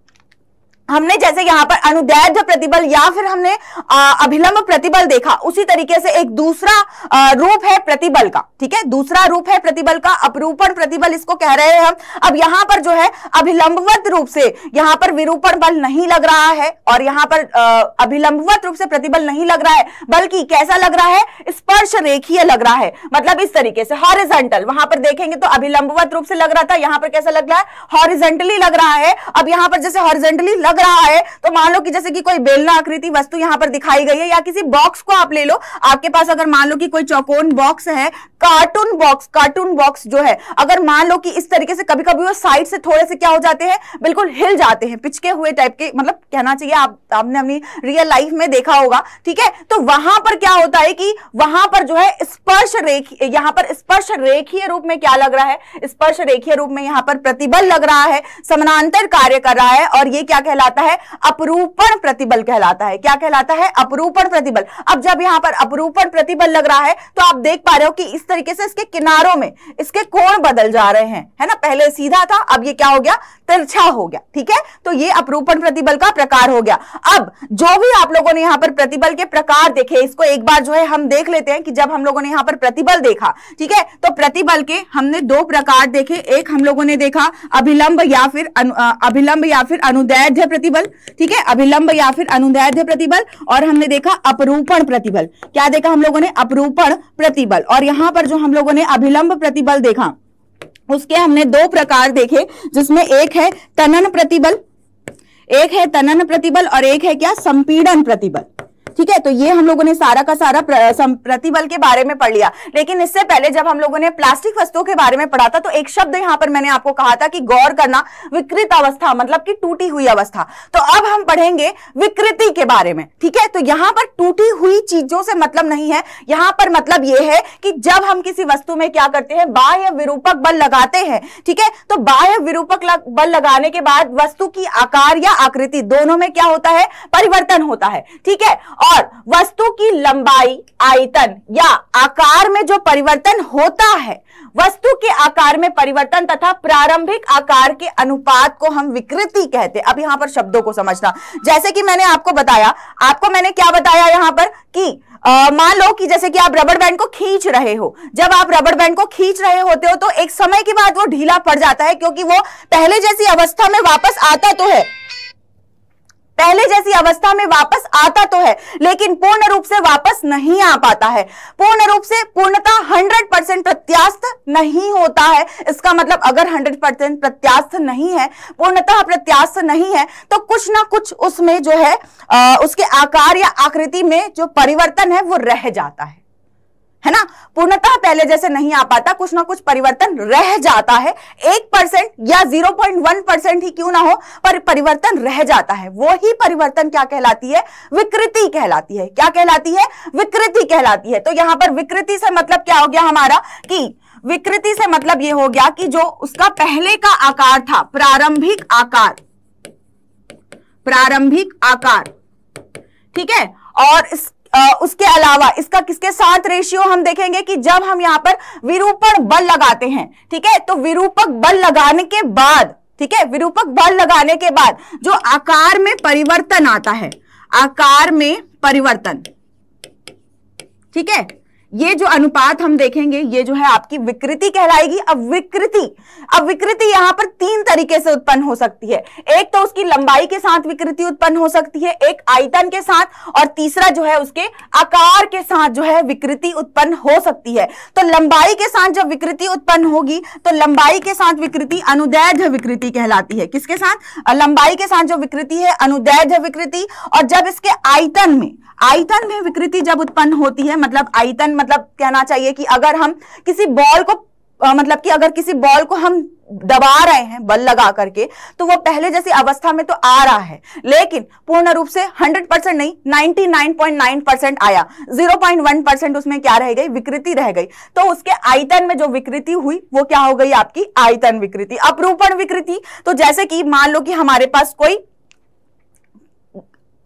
हमने जैसे यहाँ पर अनुदैध प्रतिबल या फिर हमने अभिलंब प्रतिबल देखा उसी तरीके से एक दूसरा रूप है प्रतिबल का ठीक है दूसरा रूप है प्रतिबल का अपरूपण प्रतिबल इसको कह रहे हैं हम अब यहाँ पर जो है अभिलंबवत रूप से यहाँ पर विरूपण बल नहीं लग रहा है और यहाँ पर अभिलंबवत रूप से प्रतिबल नहीं लग रहा है बल्कि कैसा लग रहा है स्पर्श रेखीय लग रहा है मतलब इस तरीके से हॉरिजेंटल वहां पर देखेंगे तो अभिलंबवत रूप से लग रहा था यहाँ पर कैसा लग रहा है हॉरिजेंटली लग रहा है अब यहाँ पर जैसे हॉरिजेंटली लग लग रहा है तो मान लो कि जैसे कि कोई बेलना आकृति वस्तु यहाँ पर दिखाई गई है या किसी बॉक्स को आप ले लो आपके पास अगर मान लो कि कोई चौकोन बॉक्स है कार्टून बॉक्स कार्टून बॉक्स जो है अगर मान लो कि इस तरीके से कभी कभी वो साइड से थोड़े से क्या हो जाते हैं बिल्कुल हिल जाते हैं पिचके हुए टाइप के मतलब कहना चाहिए आप आपने अपनी रियल लाइफ में देखा होगा ठीक है तो वहां पर क्या होता है कि वहां पर जो है स्पर्श रेख यहाँ पर स्पर्श रेखीय रूप में क्या लग रहा है स्पर्श रेखीय रूप में यहाँ पर प्रतिबल लग रहा है समानांतर कार्य कर रहा है और ये क्या कहला कहलाता है अपरूपण प्रतिबल कहलाता है क्या कहलाता है अपरूपण प्रतिबल अब जब यहां पर अपरूपण प्रतिबल लग रहा है तो आप देख पा रहे हो कि इस तरीके से इसके किनारों में इसके कोण बदल जा रहे हैं है ना पहले सीधा था अब ये क्या हो गया तिरछा हो गया ठीक है तो ये अपरूपण प्रतिबल का प्रकार हो गया अब जो भी आप लोगों ने यहां पर प्रतिबल के प्रकार देखे इसको एक बार जो है हम देख लेते हैं कि जब हम लोगों ने यहां पर प्रतिबल देखा ठीक है तो प्रतिबल के हमने दो प्रकार देखे एक हम लोगों ने देखा अभिलंब या फिर अभिलंब या फिर अनुदैर्ध्य प्रतिबल ठीक है अभिलंब या फिर अनुदैर्ध्य प्रतिबल और हमने देखा अपरूपण प्रतिबल क्या देखा हम लोगों ने अपरूपण प्रतिबल और यहाँ पर जो हम लोगों ने अभिलंब प्रतिबल देखा उसके हमने दो प्रकार देखे जिसमें एक है तनन प्रतिबल एक है तनन प्रतिबल और एक है क्या संपीड़न प्रतिबल ठीक है तो ये हम लोगों ने सारा का सारा प्रतिबल के बारे में पढ़ लिया लेकिन इससे पहले जब हम लोगों ने प्लास्टिक वस्तुओं के बारे में पढ़ा था तो एक शब्द यहां पर मैंने आपको कहा था कि गौर करना विकृत अवस्था मतलब की टूटी हुई अवस्था तो अब हम पढ़ेंगे विकृति के बारे में ठीक है तो यहां पर टूटी हुई चीजों से मतलब नहीं है यहां पर मतलब यह है कि जब हम किसी वस्तु में क्या करते हैं बाह्य विरूपक बल लगाते हैं ठीक है तो बाह्य विरूपक बल लगाने के बाद वस्तु की आकार या आकृति दोनों में क्या होता है परिवर्तन होता है ठीक है और वस्तु की लंबाई आयतन या आकार में जो परिवर्तन होता है वस्तु के आकार में परिवर्तन तथा प्रारंभिक आकार के अनुपात को हम विकृति कहते हैं अब यहां पर शब्दों को समझना जैसे कि मैंने आपको बताया आपको मैंने क्या बताया यहां पर कि मान लो कि जैसे कि आप रबड़ बैंड को खींच रहे हो जब आप रबड़ बैंड को खींच रहे होते हो तो एक समय के बाद वो ढीला पड़ जाता है क्योंकि वो पहले जैसी अवस्था में वापस आता तो है पहले जैसी अवस्था में वापस आता तो है लेकिन पूर्ण रूप से वापस नहीं आ पाता है पूर्ण रूप से पूर्णता 100 परसेंट प्रत्यास्थ नहीं होता है इसका मतलब अगर 100 परसेंट प्रत्यास्थ नहीं है पूर्णतः प्रत्यास्थ नहीं है तो कुछ ना कुछ उसमें जो है आ, उसके आकार या आकृति में जो परिवर्तन है वो रह जाता है है ना पूर्णतः पहले जैसे नहीं आ पाता कुछ ना कुछ परिवर्तन रह जाता है एक परसेंट या जीरो पॉइंट वन परसेंट ही क्यों ना हो पर परिवर्तन रह जाता है वो ही परिवर्तन क्या कहलाती है विकृति कहलाती है क्या कहलाती है विकृति कहलाती है तो यहां पर विकृति से मतलब क्या हो गया हमारा कि विकृति से मतलब ये हो गया कि जो उसका पहले का आकार था प्रारंभिक आकार प्रारंभिक आकार ठीक है और उसके अलावा इसका किसके साथ रेशियो हम देखेंगे कि जब हम यहां पर विरूपण बल लगाते हैं ठीक है तो विरूपक बल लगाने के बाद ठीक है विरूपक बल लगाने के बाद जो आकार में परिवर्तन आता है आकार में परिवर्तन ठीक है ये जो अनुपात हम देखेंगे ये जो है आपकी विकृति कहलाएगी अब विकृति अब विकृति यहाँ पर तीन तरीके से उत्पन्न हो सकती है एक तो उसकी लंबाई के साथ विकृति उत्पन्न हो सकती है एक आयतन के साथ और तीसरा जो है उसके आकार के साथ जो है विकृति उत्पन्न हो सकती है तो लंबाई के साथ जब विकृति उत्पन्न होगी तो लंबाई के साथ विकृति अनुदैध विकृति कहलाती है किसके साथ लंबाई के साथ जो विकृति है अनुदैध विकृति और जब इसके आयतन में आयतन में विकृति जब उत्पन्न होती है मतलब आयतन मतलब कहना चाहिए कि अगर हम किसी बॉल को आ, मतलब कि अगर किसी बॉल को हम दबा रहे हैं बल लगा करके तो वो पहले जैसी अवस्था में तो आ रहा है लेकिन पूर्ण रूप से 100 परसेंट नहीं 99.9 परसेंट आया 0.1 परसेंट उसमें क्या रह गई विकृति रह गई तो उसके आयतन में जो विकृति हुई वो क्या हो गई आपकी आयतन विकृति अपरूपण विकृति तो जैसे कि मान लो कि हमारे पास कोई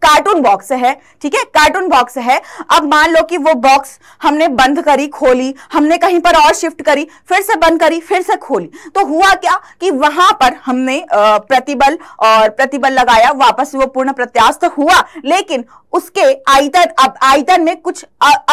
कार्टून बॉक्स है ठीक है कार्टून बॉक्स है अब मान लो कि वो बॉक्स हमने बंद करी खोली हमने कहीं पर और शिफ्ट करी फिर से बंद करी फिर से खोली तो हुआ क्या कि वहां पर हमने प्रतिबल और प्रतिबल लगाया वापस वो पूर्ण प्रत्यास्त हुआ लेकिन उसके आयतन अब आयतन में कुछ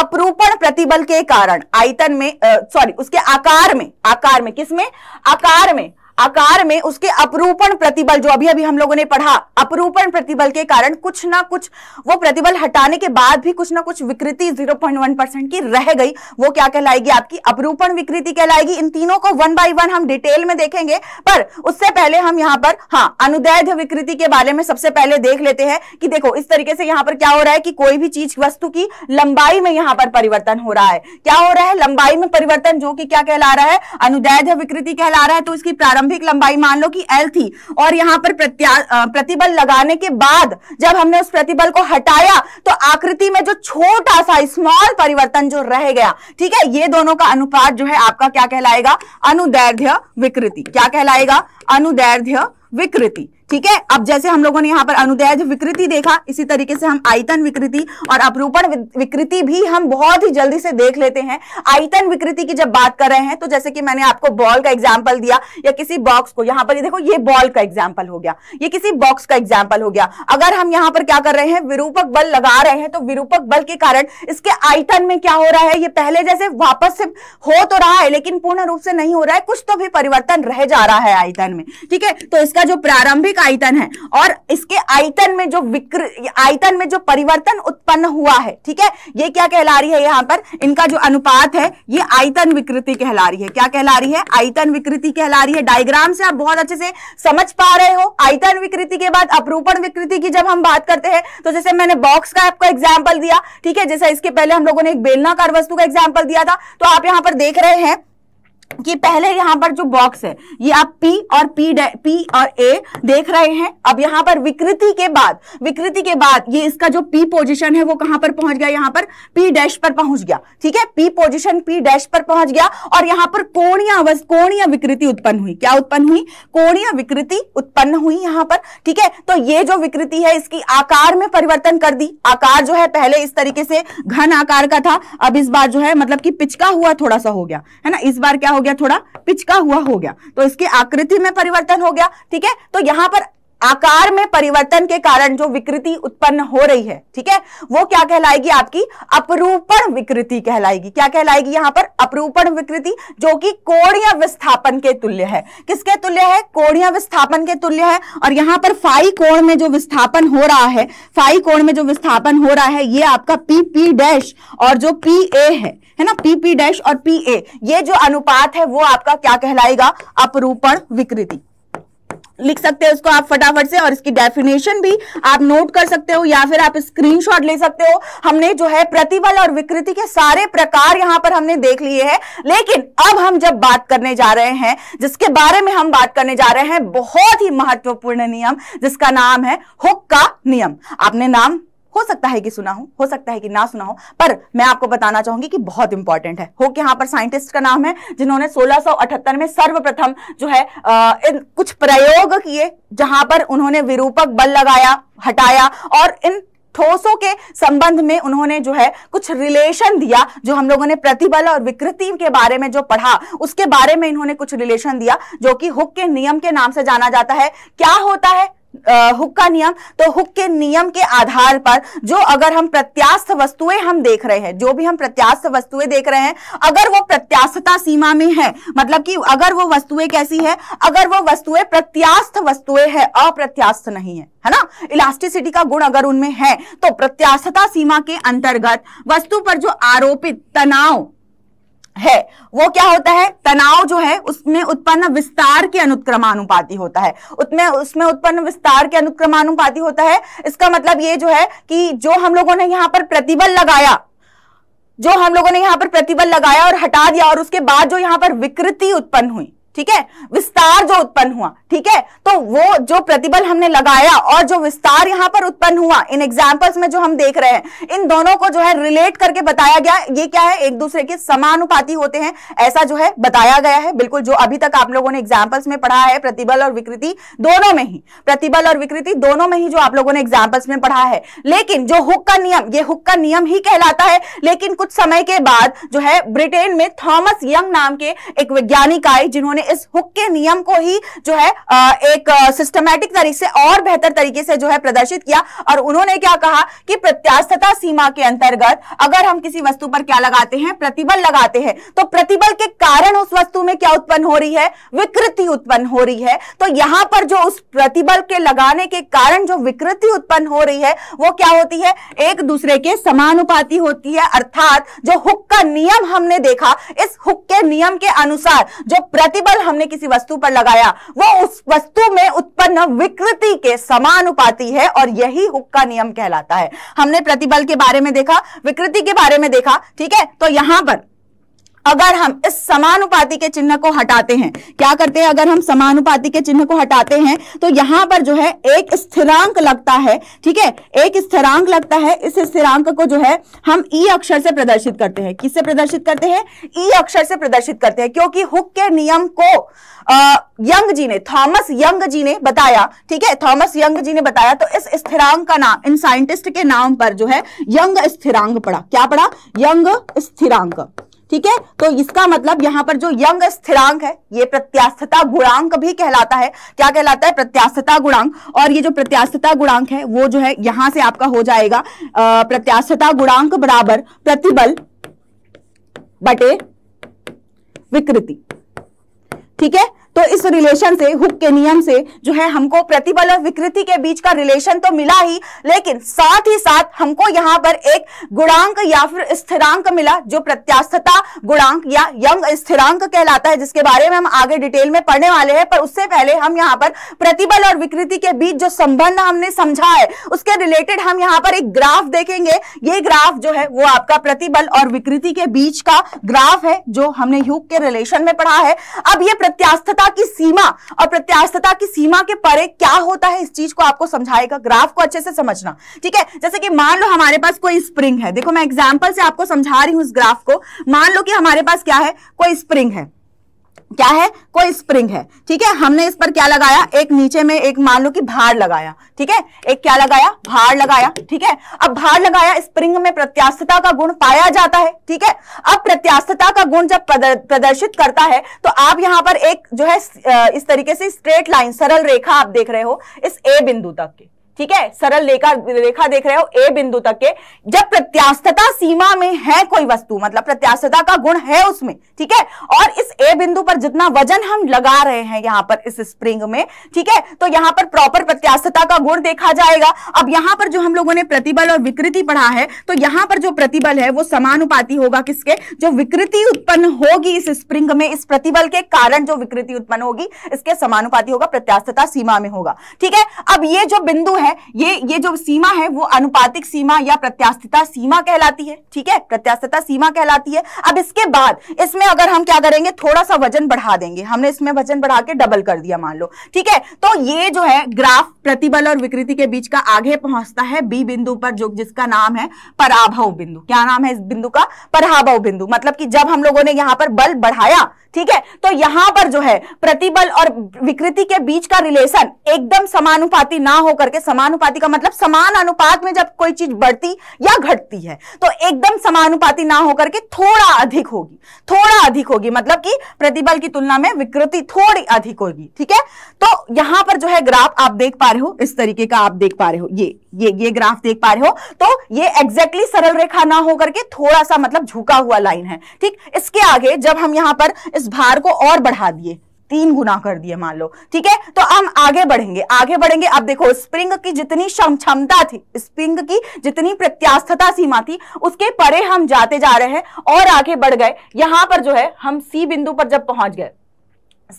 अपरूपण प्रतिबल के कारण आयतन में सॉरी उसके आकार में आकार में किसमें आकार में आकार में उसके अपरूपण प्रतिबल जो अभी अभी हम लोगों ने पढ़ा अपरूपण प्रतिबल के कारण कुछ ना कुछ वो प्रतिबल हटाने के बाद भी कुछ ना कुछ विकृति 0.1 परसेंट की रह गई वो क्या कहलाएगी आपकी अपरूपण विकृति कहलाएगी इन तीनों को वन बाय वन हम डिटेल में देखेंगे पर उससे पहले हम यहाँ पर हाँ अनुदैध विकृति के बारे में सबसे पहले देख लेते हैं कि देखो इस तरीके से यहाँ पर क्या हो रहा है कि कोई भी चीज वस्तु की लंबाई में यहाँ पर परिवर्तन हो रहा है क्या हो रहा है लंबाई में परिवर्तन जो कि क्या कहला रहा है अनुदैध विकृति कहला रहा है तो इसकी प्रारंभ प्रारंभिक लंबाई मान लो कि एल थी और यहाँ पर प्रतिबल लगाने के बाद जब हमने उस प्रतिबल को हटाया तो आकृति में जो छोटा सा स्मॉल परिवर्तन जो रह गया ठीक है ये दोनों का अनुपात जो है आपका क्या कहलाएगा अनुदैर्ध्य विकृति क्या कहलाएगा अनुदैर्ध्य विकृति ठीक है अब जैसे हम लोगों ने यहाँ पर अनुदैज विकृति देखा इसी तरीके से हम आयतन विकृति और अपरूपण विकृति भी हम बहुत ही जल्दी से देख लेते हैं आयतन विकृति की जब बात कर रहे हैं तो जैसे कि मैंने आपको बॉल का एग्जाम्पल दिया या किसी बॉक्स को यहाँ पर ये देखो ये बॉल का एग्जाम्पल हो गया ये किसी बॉक्स का एग्जाम्पल हो गया अगर हम यहाँ पर क्या कर रहे हैं विरूपक बल लगा रहे हैं तो विरूपक बल के कारण इसके आयतन में क्या हो रहा है ये पहले जैसे वापस से हो तो रहा है लेकिन पूर्ण रूप से नहीं हो रहा है कुछ तो भी परिवर्तन रह जा रहा है आयतन में ठीक है तो इसका जो प्रारंभिक आयतन है और इसके आयतन में जो विक्र आयतन में जो परिवर्तन उत्पन्न हुआ है ठीक है ये क्या कहला रही है यहाँ पर इनका जो अनुपात है ये आयतन विकृति कहला रही है क्या कहला रही है आयतन विकृति कहला रही है डायग्राम से आप बहुत अच्छे से समझ पा रहे हो आयतन विकृति के बाद अपरूपण विकृति की जब हम बात करते हैं तो जैसे मैंने बॉक्स का आपको एग्जाम्पल दिया ठीक है जैसे इसके पहले हम लोगों ने एक बेलनाकार वस्तु का एग्जाम्पल दिया था तो आप यहां पर देख रहे हैं कि पहले यहां पर जो बॉक्स है ये आप पी और पी पी और ए देख रहे हैं अब यहां पर विकृति के बाद विकृति के बाद ये इसका जो पी पोजीशन है वो कहां पर पहुंच गया यहां पर पी डैश पर पहुंच गया ठीक है पी पोजीशन पी डैश पर पहुंच गया और यहां पर कोणीय अवस्थ कोणीय विकृति उत्पन्न हुई क्या उत्पन्न हुई कोणीय विकृति उत्पन्न हुई यहां पर ठीक है तो ये जो विकृति है इसकी आकार में परिवर्तन कर दी आकार जो है पहले इस तरीके से घन आकार का था अब इस बार जो है मतलब कि पिचका हुआ थोड़ा सा हो गया है ना इस बार क्या हो गया गया थोड़ा पिचका हुआ हो गया तो इसकी आकृति में परिवर्तन हो गया ठीक है तो यहां पर आकार में परिवर्तन के कारण जो विकृति उत्पन्न हो रही है ठीक है वो क्या कहलाएगी आपकी अपरूपण विकृति कहलाएगी क्या कहलाएगी यहां पर अपरूपण विकृति जो कि कोणीय विस्थापन के तुल्य है किसके तुल्य है कोणीय विस्थापन के तुल्य है और यहां पर फाई कोण में जो विस्थापन हो रहा है फाई कोण में जो विस्थापन हो रहा है ये आपका पी पी डैश और जो पी ए है है ना पी पी डैश और पी ए ये जो अनुपात है वो आपका क्या कहलाएगा अपरूपण विकृति लिख सकते हो उसको आप फटाफट से और इसकी डेफिनेशन भी आप नोट कर सकते हो या फिर आप स्क्रीनशॉट ले सकते हो हमने जो है प्रतिबल और विकृति के सारे प्रकार यहां पर हमने देख लिए हैं लेकिन अब हम जब बात करने जा रहे हैं जिसके बारे में हम बात करने जा रहे हैं बहुत ही महत्वपूर्ण नियम जिसका नाम है हुक्का नियम आपने नाम हो सकता है कि सुना हो हो सकता है कि ना सुना हो पर मैं आपको बताना चाहूंगी कि बहुत इंपॉर्टेंट है हो कि यहाँ पर साइंटिस्ट का नाम है जिन्होंने 1678 में सर्वप्रथम जो है आ, इन कुछ प्रयोग किए जहां पर उन्होंने विरूपक बल लगाया हटाया और इन ठोसों के संबंध में उन्होंने जो है कुछ रिलेशन दिया जो हम लोगों ने प्रतिबल और विकृति के बारे में जो पढ़ा उसके बारे में इन्होंने कुछ रिलेशन दिया जो कि हुक के नियम के नाम से जाना जाता है क्या होता है हुक का नियम तो हुक के नियम के आधार पर जो अगर हम प्रत्यास्थ वस्तुएं हम देख रहे हैं जो भी हम प्रत्यास्थ वस्तुएं देख रहे हैं अगर वो प्रत्यास्थता सीमा में है मतलब कि अगर वो वस्तुएं कैसी है अगर वो वस्तुएं प्रत्यास्थ वस्तुएं है अप्रत्यास्थ नहीं है है ना इलास्टिसिटी का गुण अगर उनमें है तो प्रत्यास्थता सीमा के अंतर्गत वस्तु पर जो आरोपित तनाव है वो क्या होता है तनाव जो है उसमें उत्पन्न विस्तार के अनुक्रमानुपाती होता है उसमें उसमें उत्पन्न विस्तार के अनुक्रमानुपाती होता है इसका मतलब ये जो है कि जो हम लोगों ने यहां पर प्रतिबल लगाया जो हम लोगों ने यहां पर प्रतिबल लगाया और हटा दिया और उसके बाद जो यहां पर विकृति उत्पन्न हुई ठीक है विस्तार जो उत्पन्न हुआ ठीक है तो वो जो प्रतिबल हमने लगाया और जो विस्तार यहां पर उत्पन्न हुआ इन एग्जाम्पल्स में जो हम देख रहे हैं इन दोनों को जो है रिलेट करके बताया गया ये क्या है एक दूसरे के समानुपाती होते हैं ऐसा जो है बताया गया है बिल्कुल जो अभी तक आप लोगों ने एग्जाम्पल्स में पढ़ा है प्रतिबल और विकृति दोनों में ही प्रतिबल और विकृति दोनों में ही जो आप लोगों ने एग्जाम्पल्स में पढ़ा है लेकिन जो हुक का नियम ये हुक का नियम ही कहलाता है लेकिन कुछ समय के बाद जो है ब्रिटेन में थॉमस यंग नाम के एक वैज्ञानिक आए जिन्होंने हमने इस हुक के नियम को ही जो है एक सिस्टमैटिक तरीके से और बेहतर तरीके से जो है प्रदर्शित किया और उन्होंने क्या कहा कि प्रत्याशता सीमा के अंतर्गत अगर हम किसी वस्तु पर क्या लगाते हैं प्रतिबल लगाते हैं तो प्रतिबल के कारण उस वस्तु में क्या उत्पन्न हो रही है विकृति उत्पन्न हो रही है तो यहां पर जो उस प्रतिबल के लगाने के कारण जो विकृति उत्पन्न हो रही है वो क्या होती है एक दूसरे के समानुपाती होती है अर्थात जो हुक का नियम हमने देखा इस हुक के नियम के अनुसार जो प्रतिबल बल हमने किसी वस्तु पर लगाया वो उस वस्तु में उत्पन्न विकृति के समानुपाती है और यही हुक का नियम कहलाता है हमने प्रतिबल के बारे में देखा विकृति के बारे में देखा ठीक है तो यहां पर अगर हम इस समानुपाती के चिन्ह को हटाते हैं क्या करते हैं अगर हम समानुपाती के चिन्ह को हटाते हैं तो यहां पर जो है एक स्थिरांक लगता है ठीक है एक स्थिरांक लगता है इस स्थिरांक को जो है हम ई अक्षर से प्रदर्शित करते हैं किससे प्रदर्शित करते हैं ई अक्षर से प्रदर्शित करते हैं क्योंकि हुक के नियम को आ, यंग जी ने थॉमस यंग जी ने बताया ठीक है थॉमस यंग जी ने बताया तो इस स्थिरांक का नाम इन साइंटिस्ट के नाम पर जो है यंग स्थिरांक पड़ा क्या पड़ा यंग स्थिरांक ठीक है तो इसका मतलब यहां पर जो यंग स्थिरांक है ये प्रत्यास्थता गुणांक भी कहलाता है क्या कहलाता है प्रत्यास्थता गुणांक और ये जो प्रत्यास्थता गुणांक है वो जो है यहां से आपका हो जाएगा प्रत्यास्थता गुणांक बराबर प्रतिबल बटे विकृति ठीक है तो इस रिलेशन से हुक के नियम से जो है हमको प्रतिबल और विकृति के बीच का रिलेशन तो मिला ही लेकिन साथ ही साथ हमको यहाँ पर एक गुणांक या फिर स्थिरांक मिला जो प्रत्यास्थता गुणांक या यंग स्थिरांक कहलाता है जिसके बारे में हम आगे डिटेल में पढ़ने वाले हैं पर उससे पहले हम यहाँ पर प्रतिबल और विकृति के बीच जो संबंध हमने समझा है उसके रिलेटेड हम यहाँ पर एक ग्राफ देखेंगे ये ग्राफ जो है वो आपका प्रतिबल और विकृति के बीच का ग्राफ है जो हमने युग के रिलेशन में पढ़ा है अब ये प्रत्यास्थता प्रत्यास्थता की सीमा और प्रत्यास्थता की सीमा के परे क्या होता है इस चीज को आपको समझाएगा ग्राफ को अच्छे से समझना ठीक है जैसे कि मान लो हमारे पास कोई स्प्रिंग है देखो मैं एग्जाम्पल से आपको समझा रही हूं इस ग्राफ को मान लो कि हमारे पास क्या है कोई स्प्रिंग है क्या है कोई स्प्रिंग है ठीक है हमने इस पर क्या लगाया एक नीचे में एक मान लो कि भार लगाया ठीक है एक क्या लगाया भार लगाया ठीक है अब भार लगाया स्प्रिंग में प्रत्यास्थता का गुण पाया जाता है ठीक है अब प्रत्यास्थता का गुण जब प्रदर्शित करता है तो आप यहां पर एक जो है इस तरीके से स्ट्रेट लाइन सरल रेखा आप देख रहे हो इस ए बिंदु तक की ठीक है सरल रेखा रेखा देख रहे हो ए बिंदु तक के जब प्रत्यास्थता सीमा में है कोई वस्तु मतलब प्रत्यास्थता का गुण है उसमें ठीक है और इस ए बिंदु पर जितना वजन हम लगा रहे हैं यहां पर इस स्प्रिंग में ठीक है तो यहां पर प्रॉपर प्रत्यास्थता का गुण देखा जाएगा अब यहां पर जो हम लोगों ने प्रतिबल और विकृति पढ़ा है तो यहां पर जो प्रतिबल है वो समानुपाती होगा किसके जो विकृति उत्पन्न होगी इस स्प्रिंग में इस प्रतिबल के कारण जो विकृति उत्पन्न होगी इसके समानुपाती होगा प्रत्यास्थता सीमा में होगा ठीक है अब ये जो बिंदु है ये ये जो सीमा है वो अनुपातिक सीमा या प्रत्यास्थिता सीमा कहलाती है ठीक है प्रत्यास्थिता सीमा कहलाती है अब इसके बाद इसमें अगर हम क्या करेंगे थोड़ा सा वजन बढ़ा देंगे हमने इसमें वजन बढ़ा के डबल कर दिया मान लो ठीक है तो ये जो है ग्राफ प्रतिबल और विकृति के बीच का आगे पहुंचता है बी बिंदु पर जो जिसका नाम है पराभव बिंदु क्या नाम है इस बिंदु का पराभव बिंदु मतलब कि जब हम लोगों ने यहां पर बल बढ़ाया ठीक है तो यहां पर जो है प्रतिबल और विकृति के बीच का रिलेशन एकदम समानुपाती ना होकर के समानुपाती का मतलब समान अनुपात में जब कोई चीज बढ़ती या घटती है तो एकदम समानुपाती ना होकर के थोड़ा अधिक होगी थोड़ा अधिक होगी मतलब कि प्रतिबल की तुलना में विकृति थोड़ी अधिक होगी ठीक है तो यहां पर जो है ग्राफ आप देख पा रहे हो इस तरीके का आप देख पा रहे हो ये ये ये ग्राफ देख पा रहे हो तो ये एग्जैक्टली exactly सरल रेखा ना होकर के थोड़ा सा मतलब झुका हुआ लाइन है ठीक इसके आगे जब हम यहां पर इस भार को और बढ़ा दिए तीन गुना कर दिए मान लो ठीक है तो हम आगे बढ़ेंगे आगे बढ़ेंगे अब देखो स्प्रिंग की जितनी क्षमता थी स्प्रिंग की जितनी प्रत्यास्थता सीमा थी उसके परे हम जाते जा रहे हैं और आगे बढ़ गए यहां पर जो है हम सी बिंदु पर जब पहुंच गए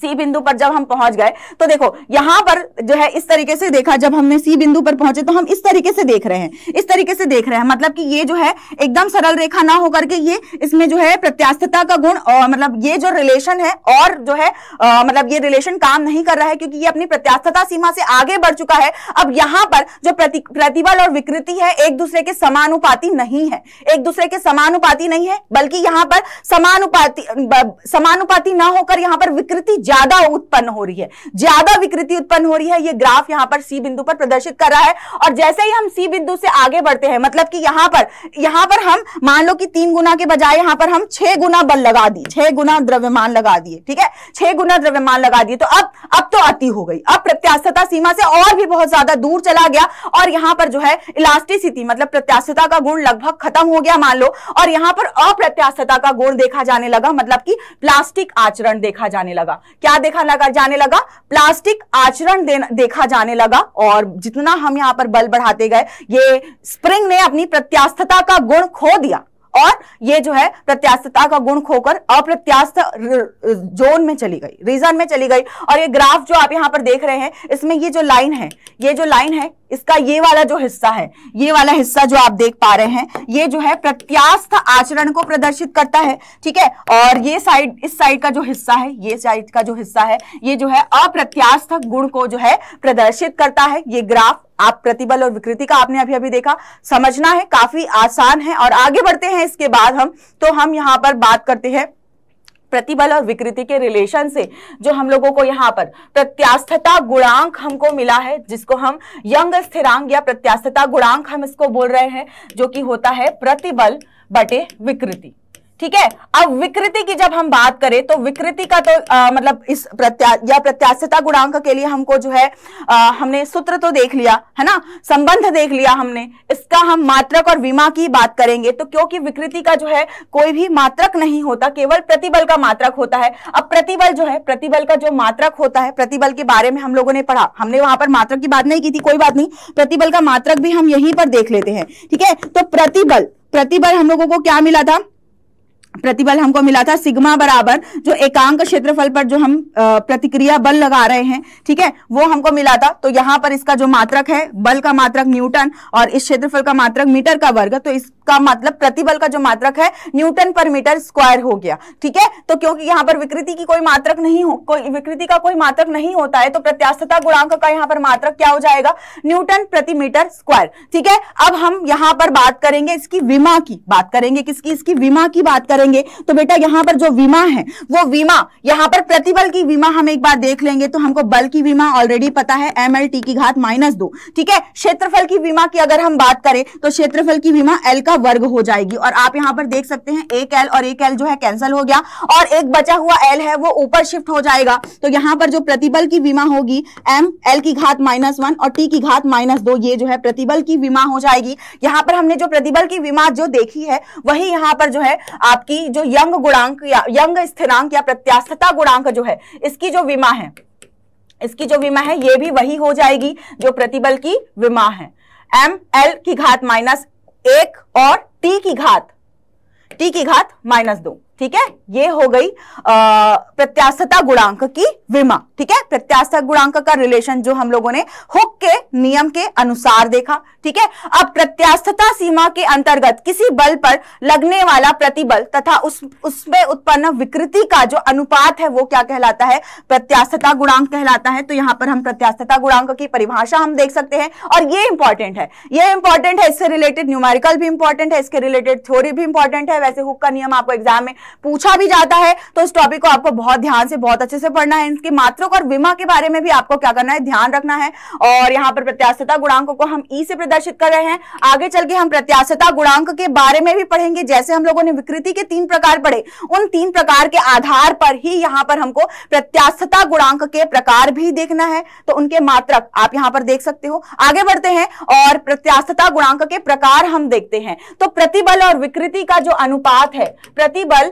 सी बिंदु पर जब हम पहुंच गए तो देखो यहां पर जो है इस तरीके से देखा जब हमने सी बिंदु पर पहुंचे तो हम इस तरीके से देख रहे हैं इस तरीके से देख रहे हैं मतलब कि ये जो है एकदम सरल रेखा ना होकर के ये इसमें जो है प्रत्यास्थता का गुण और मतलब ये जो रिलेशन है और जो है आ, मतलब ये रिलेशन काम नहीं कर रहा है क्योंकि ये अपनी प्रत्यास्थता सीमा से आगे बढ़ चुका है अब यहाँ पर जो प्रति, प्रतिबल और विकृति है एक दूसरे के समानुपाति नहीं है एक दूसरे के समानुपाति नहीं है बल्कि यहाँ पर समानुपाति समानुपाति ना होकर यहाँ पर विकृति ज्यादा उत्पन्न हो रही है ज्यादा विकृति उत्पन्न हो रही है ये ग्राफ यहाँ पर सी बिंदु पर प्रदर्शित कर रहा है और जैसे ही हम सी बिंदु से आगे बढ़ते हैं मतलब कि यहाँ पर यहाँ पर हम मान लो कि तीन गुना के बजाय यहाँ पर हम छह गुना बल लगा दिए छह गुना द्रव्यमान लगा दिए ठीक है छह गुना द्रव्यमान लगा दिए तो अब अब तो अति हो गई अब प्रत्याशता सीमा से और भी बहुत ज्यादा दूर चला गया और यहाँ पर जो है इलास्टिसिटी मतलब प्रत्याशता का गुण लगभग खत्म हो गया मान लो और यहाँ पर अप्रत्यास्थता का गुण देखा जाने लगा मतलब कि प्लास्टिक आचरण देखा जाने लगा क्या देखा लगा जाने लगा प्लास्टिक आचरण देखा जाने लगा और जितना हम यहां पर बल बढ़ाते गए ये स्प्रिंग ने अपनी प्रत्यास्थता का गुण खो दिया और ये जो है प्रत्यास्थता का गुण खोकर अप्रत्यास्थ जोन में चली गई रीजन में चली गई और ये ग्राफ जो आप यहाँ पर देख रहे हैं इसमें ये जो लाइन है ये जो लाइन है इसका ये वाला जो हिस्सा है ये वाला हिस्सा जो आप देख पा रहे हैं ये जो है प्रत्यास्थ आचरण को प्रदर्शित करता है ठीक है और ये साइड इस साइड का जो हिस्सा है ये साइड का जो हिस्सा है ये जो है अप्रत्यास्थ गुण को जो है प्रदर्शित करता है ये ग्राफ आप प्रतिबल और विकृति का आपने अभी अभी देखा समझना है काफी आसान है और आगे बढ़ते हैं इसके बाद हम तो हम यहाँ पर बात करते हैं प्रतिबल और विकृति के रिलेशन से जो हम लोगों को यहाँ पर प्रत्यास्थता गुणांक हमको मिला है जिसको हम यंग स्थिरांक या प्रत्यास्थता गुणांक हम इसको बोल रहे हैं जो कि होता है प्रतिबल बटे विकृति ठीक है अब विकृति की जब हम बात करें तो विकृति का तो आ, मतलब इस प्रत्या या प्रत्याशिता गुणांक के लिए हमको जो है आ, हमने सूत्र तो देख लिया है ना संबंध देख लिया हमने इसका हम मात्रक और विमा की बात करेंगे तो क्योंकि विकृति का जो है कोई भी मात्रक नहीं होता केवल प्रतिबल का मात्रक होता है अब प्रतिबल जो है प्रतिबल का जो मात्रक होता है प्रतिबल के बारे में हम लोगों ने पढ़ा हमने वहां पर मात्रक की बात नहीं की थी कोई बात नहीं प्रतिबल का मात्रक भी हम यहीं पर देख लेते हैं ठीक है तो प्रतिबल प्रतिबल हम लोगों को क्या मिला था प्रतिबल हमको मिला था सिग्मा बराबर जो एकांक क्षेत्रफल पर जो हम प्रतिक्रिया बल लगा रहे हैं ठीक है वो हमको मिला था तो यहाँ पर इसका जो मात्रक है बल का मात्रक न्यूटन और इस क्षेत्रफल का मात्रक मीटर का वर्ग तो इसका मतलब प्रतिबल का जो मात्रक है न्यूटन पर मीटर स्क्वायर हो गया ठीक है तो क्योंकि यहाँ पर विकृति की कोई मात्रक नहीं हो कोई विकृति का कोई मात्रक नहीं होता है तो प्रत्यास्थता गुणांक का यहाँ पर मात्रक क्या हो जाएगा न्यूटन प्रति मीटर स्क्वायर ठीक है अब हम यहाँ पर बात करेंगे इसकी विमा की बात करेंगे किसकी इसकी विमा की बात करेंगे करेंगे तो बेटा यहाँ पर जो वीमा है वो वीमा यहाँ पर प्रतिबल की वीमा हम एक बार देख लेंगे तो हमको बल की वीमा ऑलरेडी पता है एम एल टी की घात माइनस दो ठीक है क्षेत्रफल की वीमा की अगर हम बात करें तो क्षेत्रफल की वीमा एल का वर्ग हो जाएगी और आप यहाँ पर देख सकते हैं एक एल और एक एल जो है कैंसल हो गया और एक बचा हुआ एल है वो ऊपर शिफ्ट हो जाएगा तो यहाँ पर जो प्रतिबल की वीमा होगी एम एल की घात माइनस वन और टी की घात माइनस दो ये जो है प्रतिबल की वीमा हो जाएगी यहाँ पर हमने जो प्रतिबल की वीमा जो देखी है वही यहाँ पर जो है आपकी कि जो यंग गुणांक या यंग स्थिरांक या प्रत्याशता गुणांक जो है इसकी जो विमा है इसकी जो विमा है ये भी वही हो जाएगी जो प्रतिबल की विमा है एम एल की घात माइनस एक और टी की घात टी की घात माइनस दो ठीक है ये हो गई प्रत्यास्थता गुणांक की विमा ठीक है प्रत्यास्थता गुणांक का रिलेशन जो हम लोगों ने हुक के नियम के अनुसार देखा ठीक है अब प्रत्याशता सीमा के अंतर्गत किसी बल पर लगने वाला प्रतिबल तथा उस उसमें उत्पन्न विकृति का जो अनुपात है वो क्या कहलाता है प्रत्याशता गुणांक कहलाता है तो यहां पर हम प्रत्यास्थता गुणांक की परिभाषा हम देख सकते हैं और ये इंपॉर्टेंट है ये इंपॉर्टेंट है इससे रिलेटेड न्यूमेरिकल भी इंपॉर्टेंट है इसके रिलेटेड थ्योरी भी इंपॉर्टेंट है वैसे हुक का नियम आपको एग्जाम में पूछा भी जाता है तो इस टॉपिक को आपको बहुत ध्यान से बहुत अच्छे से पढ़ना है इसके मात्रक और विमा के बारे में भी आपको क्या करना है ध्यान रखना है और यहाँ पर प्रत्याशता गुणांकों को हम ई e से प्रदर्शित कर रहे हैं आगे चल के हम प्रत्याशता गुणांक के बारे में भी पढ़ेंगे जैसे हम लोगों ने विकृति के तीन प्रकार पढ़े उन तीन प्रकार के आधार पर ही यहाँ पर हमको प्रत्याशता गुणांक के प्रकार भी देखना है तो उनके मात्रक आप यहाँ पर देख सकते हो आगे बढ़ते हैं और प्रत्याशता गुणांक के प्रकार हम देखते हैं तो प्रतिबल और विकृति का जो अनुपात है प्रतिबल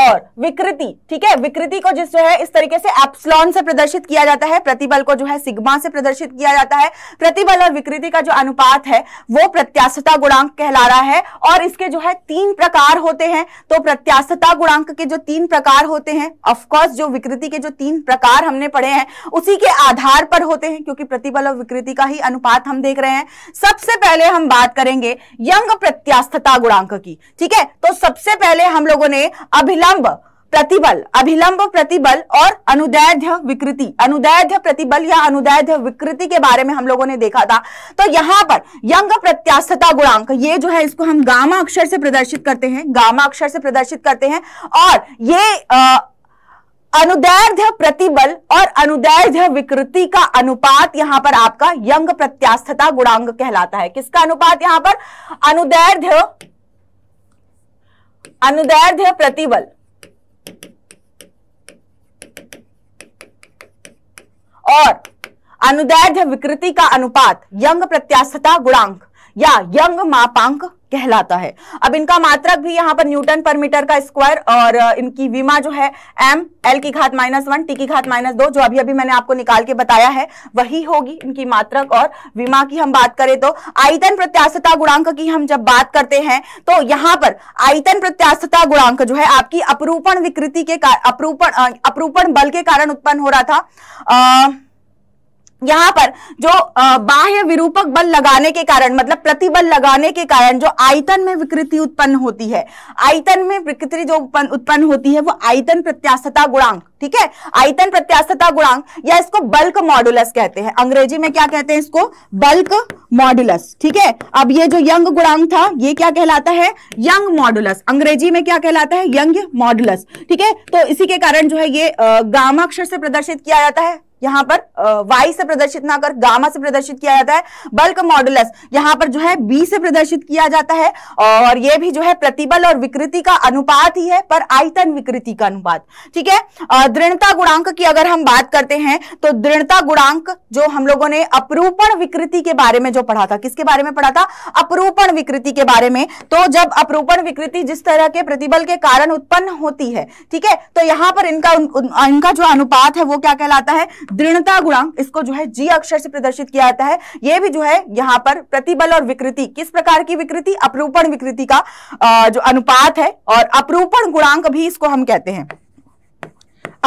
और विकृति ठीक है विकृति को जिस जो है इस तरीके से एप्सलॉन से प्रदर्शित किया जाता है प्रतिबल को जो है सिग्मा से प्रदर्शित किया जाता है प्रतिबल और विकृति का जो अनुपात है वो प्रत्याशता गुणांक कहला रहा है और इसके जो है तीन प्रकार होते हैं तो प्रत्याशता गुणांक के जो तीन प्रकार होते हैं ऑफकोर्स जो विकृति के जो तीन प्रकार हमने पढ़े हैं उसी के आधार पर होते हैं क्योंकि प्रतिबल और विकृति का ही अनुपात हम देख रहे हैं सबसे पहले हम बात करेंगे यंग प्रत्याशता गुणांक की ठीक है तो सबसे पहले हम लोगों ने अभिल अभिलंब प्रतिबल अभिलंब प्रतिबल और अनुदैध विकृति अनुदैध प्रतिबल या अनुदैध विकृति के बारे में हम लोगों ने देखा था तो यहां पर यंग प्रत्यास्थता गुणांक ये जो है इसको हम गामा अक्षर से प्रदर्शित करते हैं गामा अक्षर से प्रदर्शित करते हैं और ये आ, अनुदैर्ध्य प्रतिबल और अनुदैर्ध्य विकृति का अनुपात यहां पर आपका यंग प्रत्यास्थता गुणांक कहलाता है किसका अनुपात यहां पर अनुदैर्ध्य अनुदैर्ध्य प्रतिबल और अनुदैर्ध्य विकृति का अनुपात यंग प्रत्यास्थता गुणांक या यंग मापांक कहलाता है अब इनका मात्रक भी यहां पर न्यूटन पर मीटर का स्क्वायर और इनकी विमा जो है एम एल की घात माइनस वन टी की घात माइनस दो जो अभी अभी मैंने आपको निकाल के बताया है वही होगी इनकी मात्रक और विमा की हम बात करें तो आयतन प्रत्याशता गुणांक की हम जब बात करते हैं तो यहां पर आयतन प्रत्याशता गुणांक जो है आपकी अपरूपण विकृति के अपरूपण अपरूपण बल के कारण उत्पन्न हो रहा था अः यहाँ पर जो बाह्य विरूपक बल लगाने के कारण मतलब प्रतिबल लगाने के कारण जो आयतन में विकृति उत्पन्न होती है आयतन में विकृति जो उत्पन्न होती है वो आयतन प्रत्यास्थता गुणांक ठीक है आयतन प्रत्यास्थता गुणांक या इसको बल्क मॉडुलस कहते हैं अंग्रेजी में क्या कहते हैं इसको बल्क मॉडुलस ठीक है अब ये जो यंग गुणांग था ये क्या कहलाता है यंग मॉडुलस अंग्रेजी में क्या कहलाता है यंग मॉडुलस ठीक है तो इसी के कारण जो है ये गामा अक्षर से प्रदर्शित किया जाता है यहां पर y से प्रदर्शित ना कर गामा से प्रदर्शित किया जाता है बल्क मॉडुलस यहां पर जो है b से प्रदर्शित किया जाता है और ये भी जो है प्रतिबल और विकृति का अनुपात ही है पर आयतन विकृति का अनुपात ठीक है दृढ़ता गुणांक की अगर हम बात करते हैं तो दृढ़ता गुणांक जो हम लोगों ने अपरूपण विकृति के बारे में जो पढ़ा था किसके बारे में पढ़ा था अपरूपण विकृति के बारे में तो जब अपरूपण विकृति जिस तरह के प्रतिबल के कारण उत्पन्न होती है ठीक है तो यहां पर इनका इनका जो अनुपात है वो क्या कहलाता है दृढ़ता गुणांक इसको जो है जी अक्षर से प्रदर्शित किया जाता है यह भी जो है यहां पर प्रतिबल और विकृति किस प्रकार की विकृति अपरूपण विकृति का जो अनुपात है और अपरूपण गुणांक भी इसको हम कहते हैं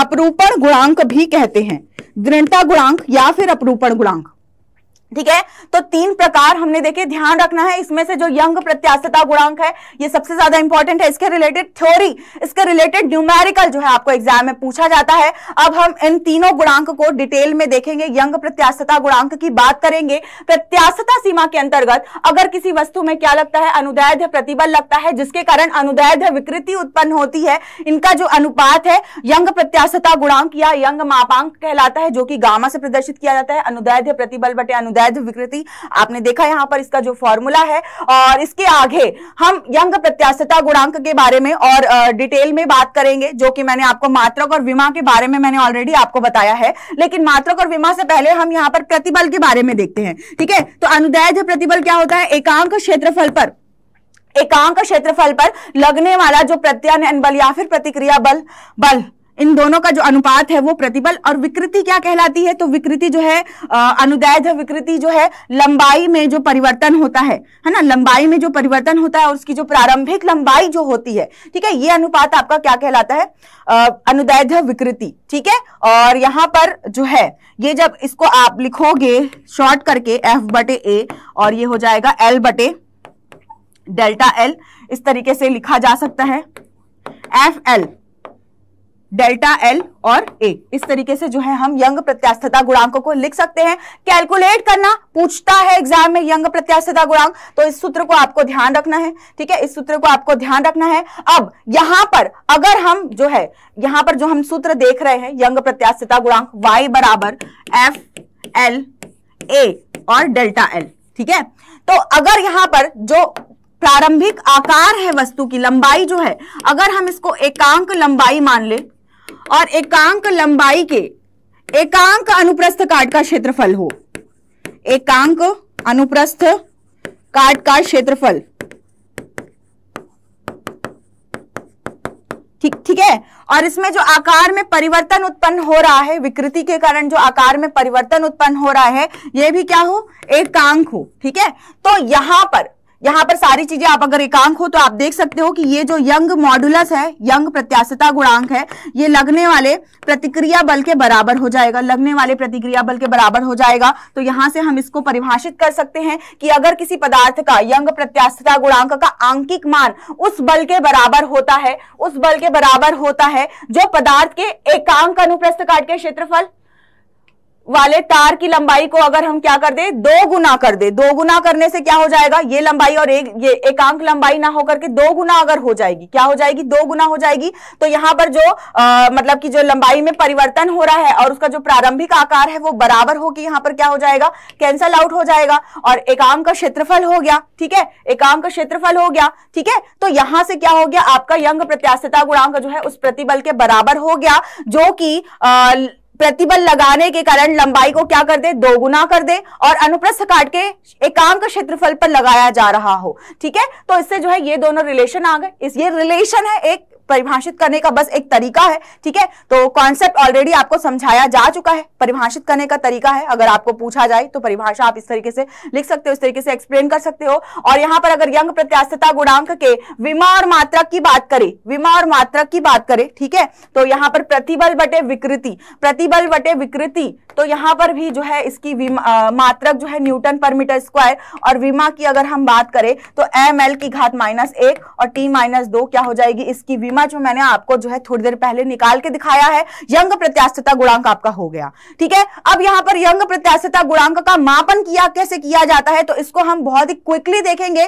अपरूपण गुणांक भी कहते हैं दृढ़ता गुणांक या फिर अपरूपण गुणांक ठीक है तो तीन प्रकार हमने देखे ध्यान रखना है इसमें से जो यंग प्रत्याशिता गुणांक है ये सबसे ज्यादा इंपॉर्टेंट है इसके रिलेटेड थ्योरी इसके रिलेटेड न्यूमेरिकल जो है आपको एग्जाम में पूछा जाता है अब हम इन तीनों गुणांक को डिटेल में देखेंगे यंग प्रत्याशिता गुणांक की बात करेंगे प्रत्याशिता सीमा के अंतर्गत अगर किसी वस्तु में क्या लगता है अनुदैध प्रतिबल लगता है जिसके कारण अनुदैध विकृति उत्पन्न होती है इनका जो अनुपात है यंग प्रत्याशिता गुणांक या यंग मापांक कहलाता है जो कि गामा से प्रदर्शित किया जाता है अनुदैध प्रतिबल बटे अनुदैध अवैध विकृति आपने देखा यहाँ पर इसका जो फॉर्मूला है और इसके आगे हम यंग प्रत्याशिता गुणांक के बारे में और डिटेल में बात करेंगे जो कि मैंने आपको मात्रक और विमा के बारे में मैंने ऑलरेडी आपको बताया है लेकिन मात्रक और विमा से पहले हम यहाँ पर प्रतिबल के बारे में देखते हैं ठीक है तो अनुदैध प्रतिबल क्या होता है एकांक क्षेत्रफल पर एकांक क्षेत्रफल पर लगने वाला जो प्रत्यान बल या फिर प्रतिक्रिया बल बल इन दोनों का जो अनुपात है वो प्रतिबल और विकृति क्या कहलाती है तो विकृति जो है अनुदैध विकृति जो है लंबाई में जो परिवर्तन होता है है ना लंबाई में जो परिवर्तन होता है और उसकी जो प्रारंभिक लंबाई जो होती है ठीक है ये अनुपात आपका क्या कहलाता है अनुदैध विकृति ठीक है और यहाँ पर जो है ये जब इसको आप लिखोगे शॉर्ट करके एफ बटे ए और ये हो जाएगा एल बटे डेल्टा एल इस तरीके से लिखा जा सकता है एफ एल डेल्टा एल और ए इस तरीके से जो है हम यंग प्रत्यास्थता गुणांकों को लिख सकते हैं कैलकुलेट करना पूछता है एग्जाम में यंग प्रत्यास्थता गुणांक तो इस सूत्र को आपको ध्यान रखना है ठीक है इस सूत्र को आपको ध्यान रखना है अब यहां पर अगर हम जो है यहां पर जो हम सूत्र देख रहे हैं यंग प्रत्यास्थता गुणांक वाई बराबर एफ एल ए और डेल्टा एल ठीक है तो अगर यहां पर जो प्रारंभिक आकार है वस्तु की लंबाई जो है अगर हम इसको एकांक लंबाई मान ले और एकांक लंबाई के एकांक अनुप्रस्थ काट का क्षेत्रफल हो एकांक अनुप्रस्थ काट का क्षेत्रफल ठीक ठीक है और इसमें जो आकार में परिवर्तन उत्पन्न हो रहा है विकृति के कारण जो आकार में परिवर्तन उत्पन्न हो रहा है यह भी क्या हो एकांक हो ठीक है तो यहां पर यहाँ पर सारी चीजें आप अगर एकांक हो तो आप देख सकते हो कि ये जो यंग मॉडुलस है यंग प्रत्याशिता गुणांक है ये लगने वाले प्रतिक्रिया बल के बराबर हो जाएगा लगने वाले प्रतिक्रिया बल के बराबर हो जाएगा तो यहां से हम इसको परिभाषित कर सकते हैं कि अगर किसी पदार्थ का यंग प्रत्याशिता गुणांक का आंकिक मान उस बल के बराबर होता है उस बल के बराबर होता है जो पदार्थ के एकांक अनुप्रस्थ काट के क्षेत्रफल वाले तार की लंबाई को अगर हम क्या कर दे दो गुना कर दे दो गुना करने से क्या हो जाएगा ये लंबाई और एक ये एकांक लंबाई ना होकर के दो गुना अगर हो जाएगी क्या हो जाएगी दो गुना हो जाएगी तो यहाँ पर जो आ, मतलब कि जो लंबाई में परिवर्तन हो रहा है और उसका जो प्रारंभिक आकार है वो बराबर होकर यहाँ पर क्या हो जाएगा कैंसल आउट हो जाएगा और एकांक का क्षेत्रफल हो गया ठीक है एकांक का क्षेत्रफल हो गया ठीक है तो यहां से क्या हो गया आपका यंग प्रत्याशिता गुणांक जो है उस प्रतिबल के बराबर हो गया जो कि प्रतिबल लगाने के कारण लंबाई को क्या कर दे दो गुना कर दे और अनुप्रस्थ काट के एकांक क्षेत्रफल पर लगाया जा रहा हो ठीक है तो इससे जो है ये दोनों रिलेशन आ गए इस ये रिलेशन है एक परिभाषित करने का बस एक तरीका है ठीक है तो कॉन्सेप्ट ऑलरेडी आपको समझाया जा चुका है परिभाषित करने का तरीका है अगर आपको पूछा जाए तो परिभाषा आप इस तरीके से लिख सकते हो इस तरीके से एक्सप्लेन कर सकते हो और यहां पर अगर यंग प्रत्यास्थता गुणांक के विमा और मात्रक की बात करें विमा और मात्रक की बात करें ठीक है तो यहाँ पर प्रतिबल बटे विकृति प्रतिबल बटे विकृति तो यहाँ पर भी जो है इसकी मात्रक जो है न्यूटन पर मीटर स्क्वायर और विमा की अगर हम बात करें तो एम एल की घात माइनस एक और टी माइनस दो क्या हो जाएगी इसकी विमा मुकदमा जो मैंने आपको जो है थोड़ी देर पहले निकाल के दिखाया है यंग प्रत्याशिता गुणांक आपका हो गया ठीक है अब यहां पर यंग प्रत्याशिता गुणांक का मापन किया कैसे किया जाता है तो इसको हम बहुत ही क्विकली देखेंगे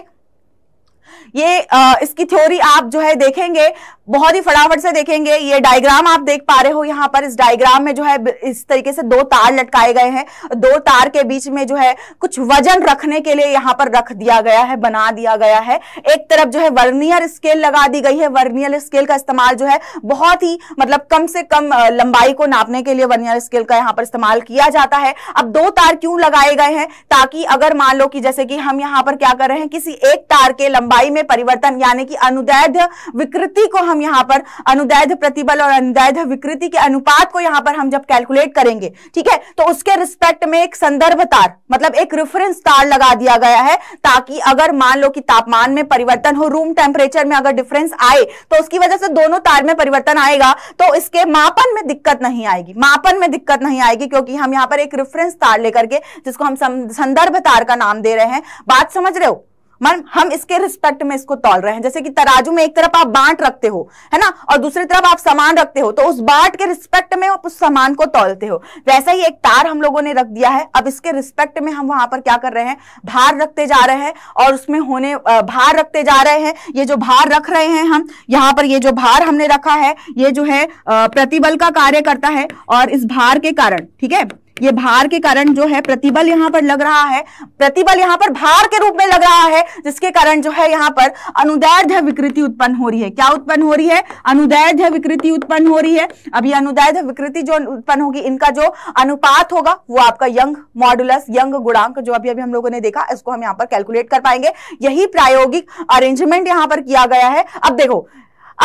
ये आ, इसकी थ्योरी आप जो है देखेंगे बहुत ही फटाफट से देखेंगे ये डायग्राम आप देख पा रहे हो यहाँ पर इस डायग्राम में जो है इस तरीके से दो तार लटकाए गए हैं दो तार के बीच में जो है कुछ वजन रखने के लिए यहाँ पर रख दिया गया है बना दिया गया है एक तरफ जो है वर्नियर स्केल लगा दी गई है वर्नियर स्केल का इस्तेमाल जो है बहुत ही मतलब कम से कम लंबाई को नापने के लिए वर्नियर स्केल का यहाँ पर इस्तेमाल किया जाता है अब दो तार क्यों लगाए गए हैं ताकि अगर मान लो कि जैसे कि हम यहाँ पर क्या कर रहे हैं किसी एक तार के लंबाई में परिवर्तन यानी कि अनुदैध विकृति को हम हम यहाँ पर अनुदैध प्रतिबल और अनुदैध विकृति के अनुपात को यहाँ पर हम जब कैलकुलेट करेंगे ठीक है तो उसके रिस्पेक्ट में एक संदर्भ तार मतलब एक रेफरेंस तार लगा दिया गया है ताकि अगर मान लो कि तापमान में परिवर्तन हो रूम टेम्परेचर में अगर डिफरेंस आए तो उसकी वजह से दोनों तार में परिवर्तन आएगा तो इसके मापन में दिक्कत नहीं आएगी मापन में दिक्कत नहीं आएगी क्योंकि हम यहाँ पर एक रेफरेंस तार लेकर के जिसको हम संदर्भ तार का नाम दे रहे हैं बात समझ रहे हो मन हम इसके रिस्पेक्ट में इसको तोल रहे हैं जैसे कि तराजू में एक तरफ आप बांट रखते हो है ना और दूसरी तरफ आप सामान रखते हो तो उस बाट के रिस्पेक्ट में आप उस सामान को तोलते हो वैसा ही एक तार हम लोगों ने रख दिया है अब इसके रिस्पेक्ट में हम वहां पर क्या कर रहे हैं भार रखते जा रहे हैं और उसमें होने भार रखते जा रहे हैं ये जो भार रख रहे हैं हम यहाँ पर ये जो भार हमने रखा है ये जो है प्रतिबल का कार्य करता है और इस भार के कारण ठीक है ये भार के कारण जो है प्रतिबल यहाँ पर लग रहा है प्रतिबल यहाँ पर भार के रूप में लग रहा है जिसके कारण जो है यहाँ पर अनुदैर्ध्य विकृति उत्पन्न हो रही है क्या उत्पन्न हो रही है अनुदैर्ध्य विकृति उत्पन्न हो रही है अब ये अनुदैर्ध्य विकृति जो उत्पन्न होगी इनका जो अनुपात होगा वो आपका यंग मॉडुलस यंग गुणांक जो अभी अभी हम लोगों ने देखा इसको हम यहाँ पर कैलकुलेट कर पाएंगे यही प्रायोगिक अरेंजमेंट यहाँ पर किया गया है अब देखो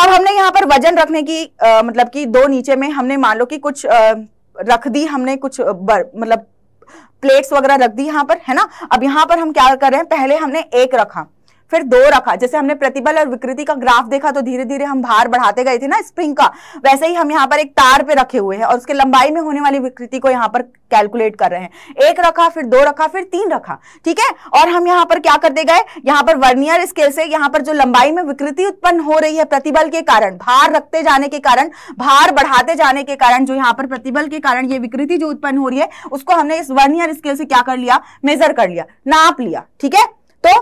अब हमने यहाँ पर वजन रखने की आ, मतलब कि दो नीचे में हमने मान लो कि कुछ आ, रख दी हमने कुछ बर, मतलब प्लेट्स वगैरह रख दी यहाँ पर है ना अब यहाँ पर हम क्या कर रहे हैं पहले हमने एक रखा फिर दो रखा जैसे हमने प्रतिबल और विकृति का ग्राफ देखा तो धीरे धीरे हम भार बढ़ाते गए थे ना स्प्रिंग का वैसे ही हम यहाँ पर एक तार पे रखे हुए हैं और उसके लंबाई में होने वाली विकृति को यहाँ पर कैलकुलेट कर रहे हैं एक रखा फिर दो रखा फिर तीन रखा ठीक है और हम यहाँ पर क्या करते गए यहाँ पर वर्नियर स्केल से यहाँ पर जो लंबाई में विकृति उत्पन्न हो रही है प्रतिबल के कारण भार रखते जाने के कारण भार बढ़ाते जाने के कारण जो यहाँ पर प्रतिबल के कारण ये विकृति जो उत्पन्न हो रही है उसको हमने इस वर्नियर स्केल से क्या कर लिया मेजर कर लिया नाप लिया ठीक है तो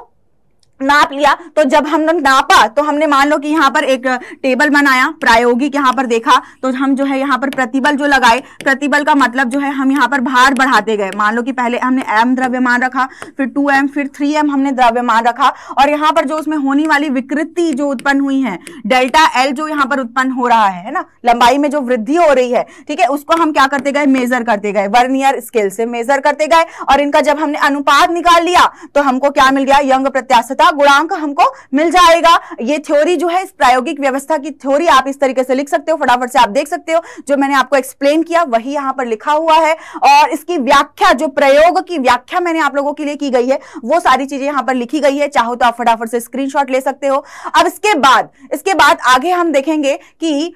नाप लिया तो जब हम नापा तो हमने मान लो कि यहाँ पर एक टेबल बनाया प्रायोगिक यहाँ पर देखा तो हम जो है यहाँ पर प्रतिबल जो लगाए प्रतिबल का मतलब जो है हम यहाँ पर भार बढ़ाते गए मान लो कि पहले हमने एम द्रव्यमान रखा फिर टू एम फिर थ्री एम हमने द्रव्यमान रखा और यहाँ पर जो उसमें होने वाली विकृति जो उत्पन्न हुई है डेल्टा एल जो यहाँ पर उत्पन्न हो रहा है ना लंबाई में जो वृद्धि हो रही है ठीक है उसको हम क्या करते गए मेजर करते गए वर्नियर स्केल से मेजर करते गए और इनका जब हमने अनुपात निकाल लिया तो हमको क्या मिल गया यंग प्रत्याशता का गुणांक हमको मिल जाएगा ये थ्योरी जो है इस प्रायोगिक व्यवस्था की थ्योरी आप इस तरीके से लिख सकते हो फटाफट से आप देख सकते हो जो मैंने आपको एक्सप्लेन किया वही यहां पर लिखा हुआ है और इसकी व्याख्या जो प्रयोग की व्याख्या मैंने आप लोगों के लिए की गई है वो सारी चीजें यहां पर लिखी गई है चाहो तो आप फटाफट से स्क्रीन ले सकते हो अब इसके बाद इसके बाद आगे हम देखेंगे कि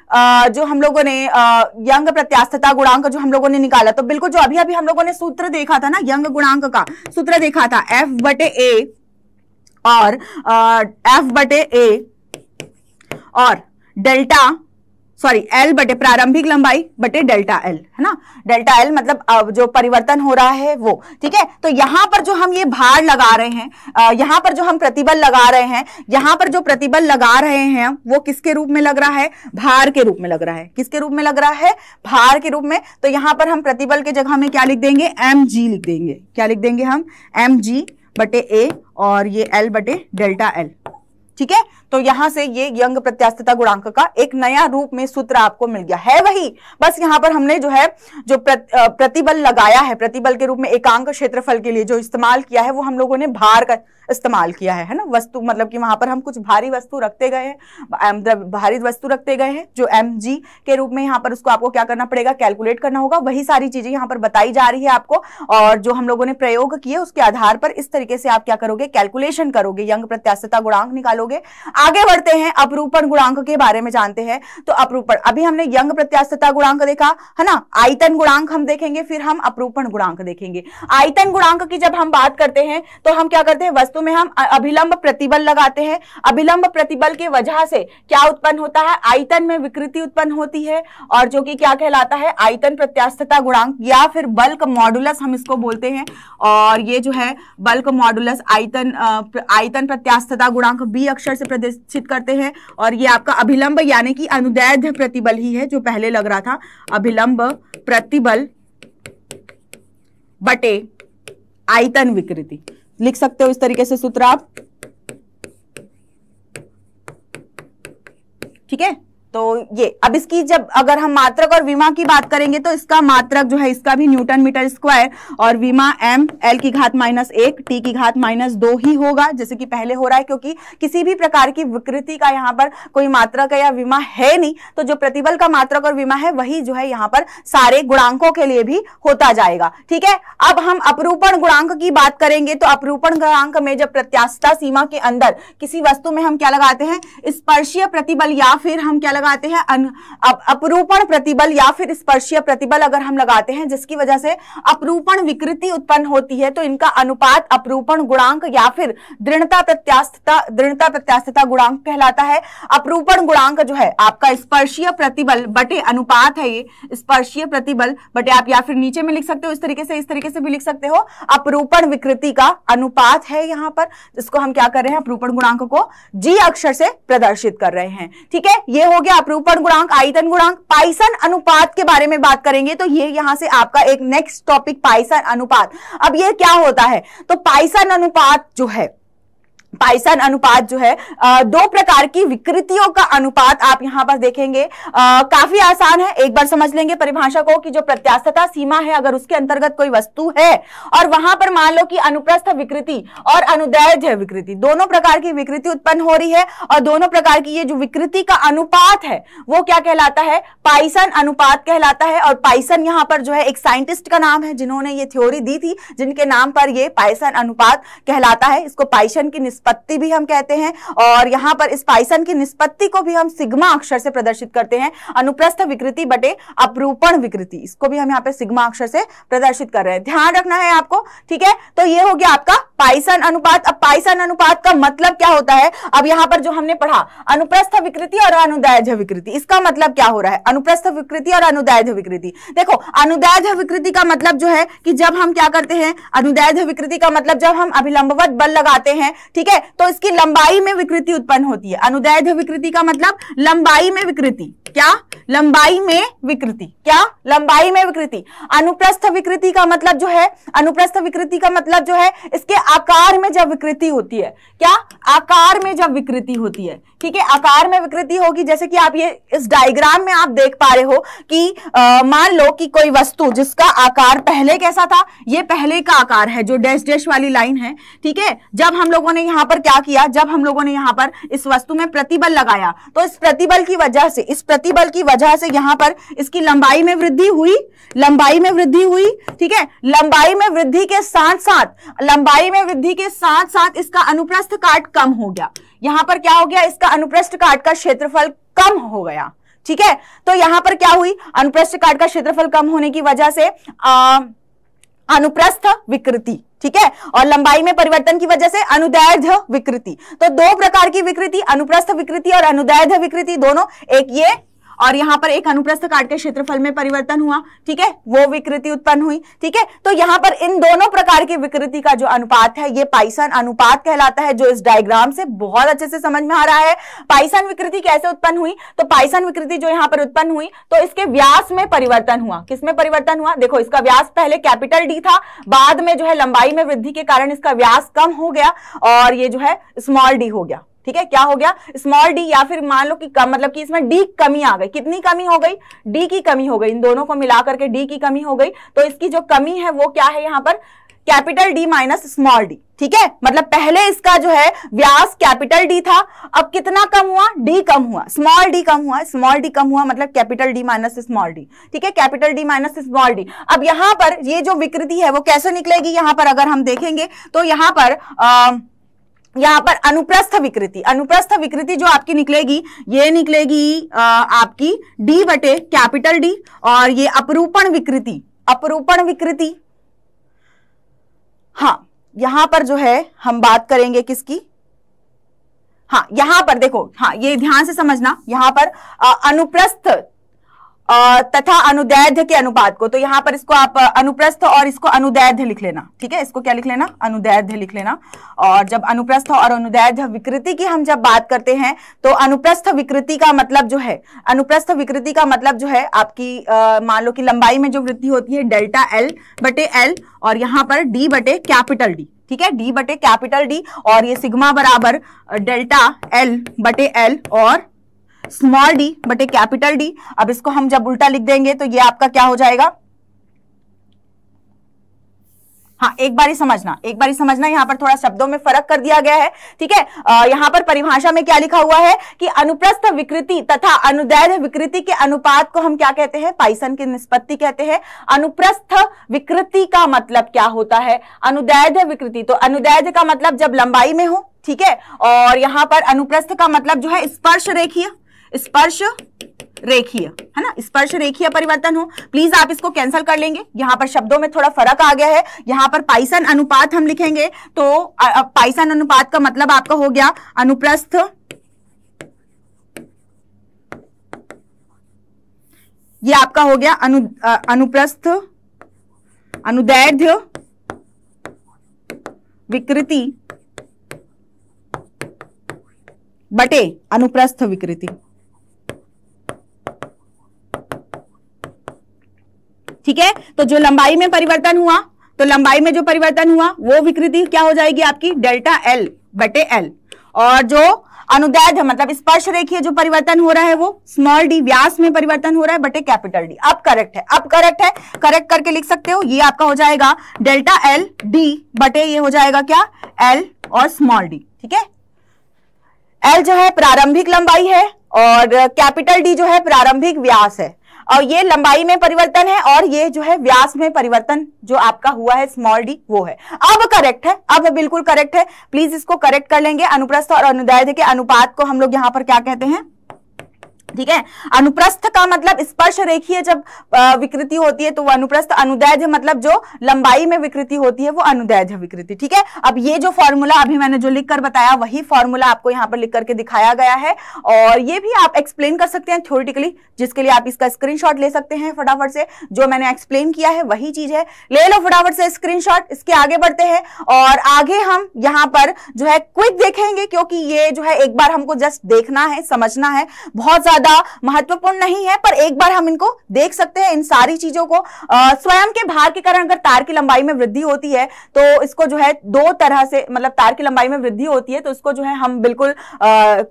जो हम लोगों ने यंग प्रत्यास्थता गुणांक जो हम लोगों ने निकाला तो बिल्कुल जो अभी अभी हम लोगों ने सूत्र देखा था ना यंग गुणांक का सूत्र देखा था एफ बटे ए और एफ बटे ए और डेल्टा सॉरी एल बटे प्रारंभिक लंबाई बटे डेल्टा एल है ना डेल्टा एल मतलब जो परिवर्तन हो रहा है वो ठीक है तो यहाँ पर जो हम ये भार लगा रहे हैं यहाँ पर जो हम प्रतिबल लगा रहे हैं यहाँ पर जो प्रतिबल लगा रहे हैं वो किसके रूप में लग रहा है भार के रूप में लग रहा है किसके रूप में लग रहा है भार के रूप में तो यहाँ पर हम प्रतिबल के जगह में क्या लिख देंगे एम लिख देंगे क्या लिख देंगे हम एम जी बटे ए और ये एल बटे डेल्टा एल ठीक है तो यहां से ये यंग प्रत्यास्थता गुणांक का एक नया रूप में सूत्र आपको मिल गया है वही बस यहां पर हमने जो है जो प्रत, प्रतिबल लगाया है प्रतिबल के रूप में एकांक क्षेत्रफल के लिए जो इस्तेमाल किया है वो हम लोगों ने भार का इस्तेमाल किया है है ना वस्तु मतलब कि वहां पर हम कुछ भारी वस्तु रखते गए हैं मतलब भारी वस्तु रखते गए हैं जो एम के रूप में यहाँ पर उसको आपको क्या करना पड़ेगा कैलकुलेट करना होगा वही सारी चीजें यहाँ पर बताई जा रही है आपको और जो हम लोगों ने प्रयोग किए उसके आधार पर इस तरीके से आप क्या करोगे कैलकुलेशन करोगे यंग प्रत्याशता गुणांक निकालोगे आगे बढ़ते हैं अपरूपण गुणांक के बारे में जानते हैं तो अपरूपण अभी हमने यंग प्रत्याशता गुणांक देखा है ना आयतन गुणांक हम देखेंगे फिर हम अपरूपण गुणांक देखेंगे आयतन गुणांक की जब हम बात करते हैं तो हम क्या करते हैं वस्तु में हम अभिलंब प्रतिबल लगाते हैं अभिलंब प्रतिबल की वजह से क्या उत्पन्न होता है आयतन में विकृति उत्पन्न होती है और जो कि क्या कहलाता है आयतन प्रत्यास्थता गुणांक या फिर बल्क मॉडुलस हम इसको बोलते हैं और ये जो है बल्क मॉडुलस आयतन आयतन प्रत्यास्थता गुणांक बी अक्षर से प्रदेश प्रदर्शित करते हैं और ये आपका अभिलंब यानी कि अनुदैध प्रतिबल ही है जो पहले लग रहा था अभिलंब प्रतिबल बटे आयतन विकृति लिख सकते हो इस तरीके से सूत्र आप ठीक है तो ये अब इसकी जब अगर हम मात्रक और विमा की बात करेंगे तो इसका मात्रक जो है इसका भी न्यूटन मीटर स्क्वायर और विमा एम एल की घात माइनस एक टी की घात माइनस दो ही होगा जैसे कि पहले हो रहा है क्योंकि किसी भी प्रकार की विकृति का यहाँ पर कोई मात्रक या विमा है नहीं तो जो प्रतिबल का मात्रक और विमा है वही जो है यहाँ पर सारे गुणांकों के लिए भी होता जाएगा ठीक है अब हम अपरूपण गुणांक की बात करेंगे तो अपरूपण गुणांक में जब प्रत्यास्था सीमा के अंदर किसी वस्तु में हम क्या लगाते हैं स्पर्शीय प्रतिबल या फिर हम क्या लगाते हैं अपरूपण प्रतिबल या फिर स्पर्शीय प्रतिबल अगर हम लगाते हैं जिसकी वजह से अपरूपण विकृति उत्पन्न होती है तो इनका अनुपात अपरूपण गुणांक या फिर दृढ़ता प्रत्यास्थता दृढ़ता प्रत्यास्थता गुणांक कहलाता है अपरूपण गुणांक जो है आपका स्पर्शीय प्रतिबल बटे अनुपात है ये स्पर्शीय प्रतिबल बटे आप या फिर नीचे में लिख सकते हो इस तरीके से इस तरीके से भी लिख सकते हो अपरूपण विकृति का अनुपात है यहाँ पर जिसको हम क्या कर रहे हैं अपरूपण गुणांक को जी अक्षर से प्रदर्शित कर रहे हैं ठीक है ये हो गया अपरूपण गुणांक आयतन गुणांक पाइसन अनुपात के बारे में बात करेंगे तो ये यहां से आपका एक नेक्स्ट टॉपिक पाइसन अनुपात अब ये क्या होता है तो पाइसन अनुपात जो है पाइसन अनुपात जो है दो प्रकार की विकृतियों का अनुपात आप यहाँ पर देखेंगे आ, काफी आसान है एक बार समझ लेंगे परिभाषा को कि जो प्रत्यास्थता सीमा है अगर उसके अंतर्गत कोई वस्तु है और वहां पर मान लो कि अनुप्रस्थ विकृति और अनुदैर्ध्य विकृति दोनों प्रकार की विकृति उत्पन्न हो रही है और दोनों प्रकार की ये जो विकृति का अनुपात है वो क्या कहलाता है पाइसन अनुपात कहलाता है और पाइसन यहाँ पर जो है एक साइंटिस्ट का नाम है जिन्होंने ये थ्योरी दी थी जिनके नाम पर ये पाइसन अनुपात कहलाता है इसको पाइसन की निष्पत्ति भी हम कहते हैं और यहाँ पर इस पाइसन की निष्पत्ति को भी हम सिग्मा अक्षर से प्रदर्शित करते हैं अनुप्रस्थ विकृति बटे अपरूपण विकृति इसको भी हम यहाँ पे सिग्मा अक्षर से प्रदर्शित कर रहे हैं ध्यान रखना है आपको ठीक है तो ये हो गया आपका पाइसन अनुपात अब पाइसन अनुपात का मतलब क्या होता है अब यहाँ पर जो हमने पढ़ा अनुप्रस्थ विकृति और अनुदायज विकृति इसका मतलब क्या हो रहा है अनुप्रस्थ विकृति और अनुदायज विकृति देखो अनुदायज विकृति का मतलब जो है कि जब हम क्या करते हैं अनुदायज विकृति का मतलब जब हम अभिलंबवत बल लगाते हैं ठीक है तो इसकी लंबाई में विकृति उत्पन्न होती है अनुदायज विकृति का मतलब लंबाई में विकृति क्या लंबाई में विकृति क्या लंबाई में विकृति अनुप्रस्थ विकृति का मतलब जो है अनुप्रस्थ विकृति का मतलब जो है इसके आकार में जब विकृति होती है क्या आकार में जब विकृति होती है ठीक है आकार में विकृति होगी जैसे कि आप ये इस डायग्राम में आप देख पा रहे हो कि मान लो कि कोई वस्तु जिसका आकार पहले कैसा था ये पहले का आकार है जो डैश डैश वाली लाइन है ठीक है जब हम लोगों ने यहां पर क्या किया जब हम लोगों ने यहां पर इस वस्तु में प्रतिबल लगाया तो इस प्रतिबल की वजह से इस प्रति प्रतिबल की वजह से यहां पर इसकी लंबाई में वृद्धि हुई लंबाई में वृद्धि हुई ठीक है लंबाई में वृद्धि के साथ साथ लंबाई में वृद्धि के साथ साथ इसका अनुप्रस्थ काट कम हो गया यहां पर क्या हो गया इसका अनुप्रस्थ काट का क्षेत्रफल कम हो गया ठीक है तो यहां पर क्या हुई अनुप्रस्थ काट का क्षेत्रफल कम होने की वजह से आ, अनुप्रस्थ विकृति ठीक है और लंबाई में परिवर्तन की वजह से अनुदैर्ध्य विकृति तो दो प्रकार की विकृति अनुप्रस्थ विकृति और अनुदैर्ध्य विकृति दोनों एक ये और यहाँ पर एक अनुप्रस्थ काट के क्षेत्रफल में परिवर्तन हुआ ठीक है वो विकृति उत्पन्न हुई ठीक है तो यहाँ पर इन दोनों प्रकार की विकृति का जो अनुपात है ये पाइसन अनुपात कहलाता है जो इस डायग्राम से बहुत अच्छे से समझ में आ रहा है पाइसन विकृति कैसे उत्पन्न हुई तो पाइसन विकृति जो यहाँ पर उत्पन्न हुई तो इसके व्यास में परिवर्तन हुआ किसमें परिवर्तन हुआ देखो इसका व्यास पहले कैपिटल डी था बाद में जो है लंबाई में वृद्धि के कारण इसका व्यास कम हो गया और ये जो है स्मॉल डी हो गया ठीक है क्या हो गया स्मॉल डी या फिर मान लो कि कम मतलब कि इसमें डी कमी आ गई कितनी कमी हो गई डी की कमी हो गई इन दोनों को मिला करके डी की कमी हो गई तो इसकी जो कमी है वो क्या है यहां पर capital D minus small D ठीक है मतलब पहले इसका जो है व्यास कैपिटल डी था अब कितना कम हुआ डी कम हुआ स्मॉल डी कम हुआ स्मॉल डी कम हुआ मतलब capital D minus small D ठीक है capital D minus small D अब यहां पर ये जो विकृति है वो कैसे निकलेगी यहां पर अगर हम देखेंगे तो यहां पर अः यहाँ पर अनुप्रस्थ विकृति अनुप्रस्थ विकृति जो आपकी निकलेगी ये निकलेगी आ, आपकी डी बटे कैपिटल डी और ये अपरूपण विकृति अपरूपण विकृति हाँ यहां पर जो है हम बात करेंगे किसकी हाँ यहां पर देखो हाँ ये ध्यान से समझना यहां पर आ, अनुप्रस्थ तथा अनुदैध के अनुपात को तो यहाँ पर इसको आप अनुप्रस्थ और इसको अनुदैध लिख लेना ठीक है इसको क्या लिख लेना अनुदैध लिख लेना और जब अनुप्रस्थ और अनुदैध विकृति की हम जब बात करते हैं तो अनुप्रस्थ विकृति का मतलब जो है अनुप्रस्थ विकृति का मतलब जो है आपकी मान लो कि लंबाई में जो वृद्धि होती है डेल्टा एल बटे एल और यहाँ पर डी बटे कैपिटल डी ठीक है डी बटे कैपिटल डी और ये सिग्मा बराबर डेल्टा एल बटे एल और स्मॉल डी बटे कैपिटल डी अब इसको हम जब उल्टा लिख देंगे तो ये आपका क्या हो जाएगा हाँ एक बार ही समझना एक बार ही समझना यहां पर थोड़ा शब्दों में फर्क कर दिया गया है ठीक है यहां पर परिभाषा में क्या लिखा हुआ है कि अनुप्रस्थ विकृति तथा अनुदैर्घ्य विकृति के अनुपात को हम क्या कहते हैं पाइसन की निष्पत्ति कहते हैं अनुप्रस्थ विकृति का मतलब क्या होता है अनुदैर्घ्य विकृति तो अनुदैर्घ्य का मतलब जब लंबाई में हो ठीक है और यहां पर अनुप्रस्थ का मतलब जो है स्पर्श रेखीय स्पर्श रेखीय है ना स्पर्श रेखीय परिवर्तन हो प्लीज आप इसको कैंसिल कर लेंगे यहां पर शब्दों में थोड़ा फर्क आ गया है यहां पर पाइसन अनुपात हम लिखेंगे तो पाइसन अनुपात का मतलब आपका हो गया अनुप्रस्थ ये आपका हो गया अनु अनुप्रस्थ अनुदैर्ध्य विकृति बटे अनुप्रस्थ विकृति ठीक है तो जो लंबाई में परिवर्तन हुआ तो लंबाई में जो परिवर्तन हुआ वो विकृति क्या हो जाएगी आपकी डेल्टा एल बटे एल और जो अनुदैध मतलब स्पर्श रेखीय जो परिवर्तन हो रहा है वो स्मॉल डी व्यास में परिवर्तन हो रहा है बटे कैपिटल डी अब करेक्ट है अब करेक्ट है करेक्ट करके लिख सकते हो ये आपका हो जाएगा डेल्टा एल डी बटे ये हो जाएगा क्या एल और स्मॉल डी ठीक है एल जो है प्रारंभिक लंबाई है और कैपिटल डी जो है प्रारंभिक व्यास है और ये लंबाई में परिवर्तन है और ये जो है व्यास में परिवर्तन जो आपका हुआ है स्मॉल डी वो है अब करेक्ट है अब बिल्कुल करेक्ट है प्लीज इसको करेक्ट कर लेंगे अनुप्रस्थ और अनुदैर्ध्य के अनुपात को हम लोग यहाँ पर क्या कहते हैं ठीक है अनुप्रस्थ का मतलब स्पर्श रेखीय जब विकृति होती है तो वो अनुप्रस्थ अनुदैज मतलब जो लंबाई में विकृति होती है वो अनुदैज विकृति ठीक है अब ये जो फॉर्मूला अभी मैंने जो लिख कर बताया वही फॉर्मूला आपको यहाँ पर लिख करके दिखाया गया है और ये भी आप एक्सप्लेन कर सकते हैं थ्योरिटिकली जिसके लिए आप इसका स्क्रीन ले सकते हैं फटाफट से जो मैंने एक्सप्लेन किया है वही चीज है ले लो फटाफट से स्क्रीन इसके आगे बढ़ते हैं और आगे हम यहाँ पर जो है क्विक देखेंगे क्योंकि ये जो है एक बार हमको जस्ट देखना है समझना है बहुत ज्यादा ज्यादा महत्वपूर्ण नहीं है पर एक बार हम इनको देख सकते हैं इन सारी चीजों को स्वयं के भार के कारण अगर तार की लंबाई में वृद्धि होती है तो इसको जो है दो तरह से मतलब तार की लंबाई में वृद्धि होती है तो इसको जो है हम बिल्कुल आ,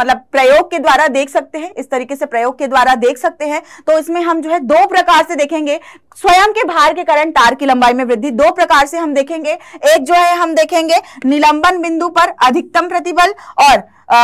मतलब प्रयोग के द्वारा देख सकते हैं इस तरीके से प्रयोग के द्वारा देख सकते हैं तो इसमें हम जो है दो प्रकार से देखेंगे स्वयं के भार के कारण तार की लंबाई में वृद्धि दो प्रकार से हम देखेंगे एक जो है हम देखेंगे निलंबन बिंदु पर अधिकतम प्रतिबल और आ,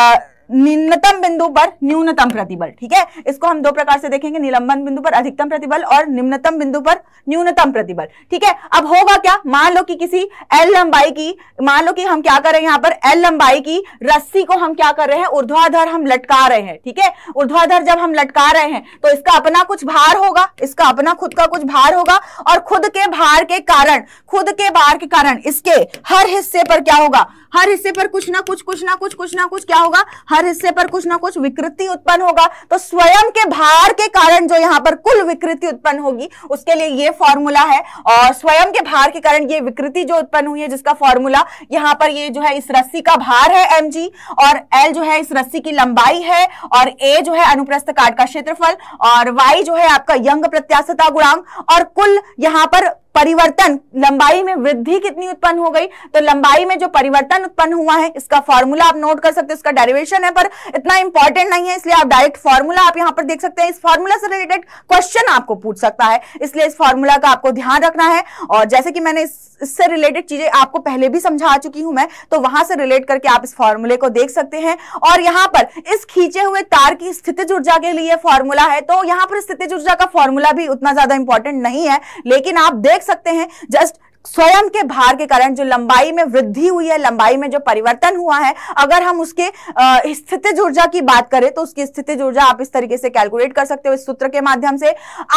निम्नतम बिंदु पर न्यूनतम प्रतिबल ठीक है इसको हम दो प्रकार से देखेंगे निलंबन बिंदु पर अधिकतम प्रतिबल और निम्नतम बिंदु पर न्यूनतम प्रतिबल ठीक है अब होगा क्या मान लो कि किसी एल लंबाई की मान लो कि हम क्या कर रहे हैं यहां पर एल लंबाई की रस्सी को हम क्या कर रहे हैं ऊर्ध्वाधर हम लटका रहे हैं ठीक है ऊर्ध्वाधर जब हम लटका रहे हैं तो इसका अपना कुछ भार होगा इसका अपना खुद का कुछ भार होगा और खुद के भार के कारण खुद के भार के कारण इसके हर हिस्से पर क्या होगा हर हिस्से पर कुछ ना कुछ कुछ ना कुछ कुछ ना कुछ क्या होगा हर हिस्से पर कुछ ना कुछ विकृति उत्पन्न होगा तो स्वयं के भार के कारण जो यहाँ पर कुल विकृति उत्पन्न होगी उसके लिए ये फॉर्मूला है और स्वयं के भार के कारण ये विकृति जो उत्पन्न हुई है जिसका फॉर्मूला यहाँ पर ये जो है इस रस्सी का भार है एम और एल जो है इस रस्सी की लंबाई है और ए जो है अनुप्रस्थ काट का क्षेत्रफल और वाई जो है आपका यंग प्रत्याशता गुणांग और कुल यहाँ पर परिवर्तन लंबाई में वृद्धि कितनी उत्पन्न हो गई तो लंबाई में जो परिवर्तन उत्पन्न हुआ है इसका फॉर्मूला आप नोट कर सकते हैं इसका डेरिवेशन है पर इतना इंपॉर्टेंट नहीं है इसलिए आप डायरेक्ट फॉर्मूला आप यहां पर देख सकते हैं इस फॉर्मूला से रिलेटेड क्वेश्चन आपको पूछ सकता है इसलिए इस फॉर्मूला का आपको ध्यान रखना है और जैसे कि मैंने इससे रिलेटेड चीजें आपको पहले भी समझा चुकी हूं मैं तो वहां से रिलेट करके आप इस फॉर्मूले को देख सकते हैं और यहां पर इस खींचे हुए तार की स्थिति ऊर्जा के लिए फॉर्मूला है तो यहां पर स्थिति ऊर्जा का फॉर्मूला भी उतना ज्यादा इंपॉर्टेंट नहीं है लेकिन आप देख देख सकते हैं जस्ट स्वयं के भार के कारण जो लंबाई में वृद्धि हुई है लंबाई में जो परिवर्तन हुआ है अगर हम उसके स्थिति ऊर्जा की बात करें तो उसकी स्थिति ऊर्जा आप इस तरीके से कैलकुलेट कर सकते हो इस सूत्र के माध्यम से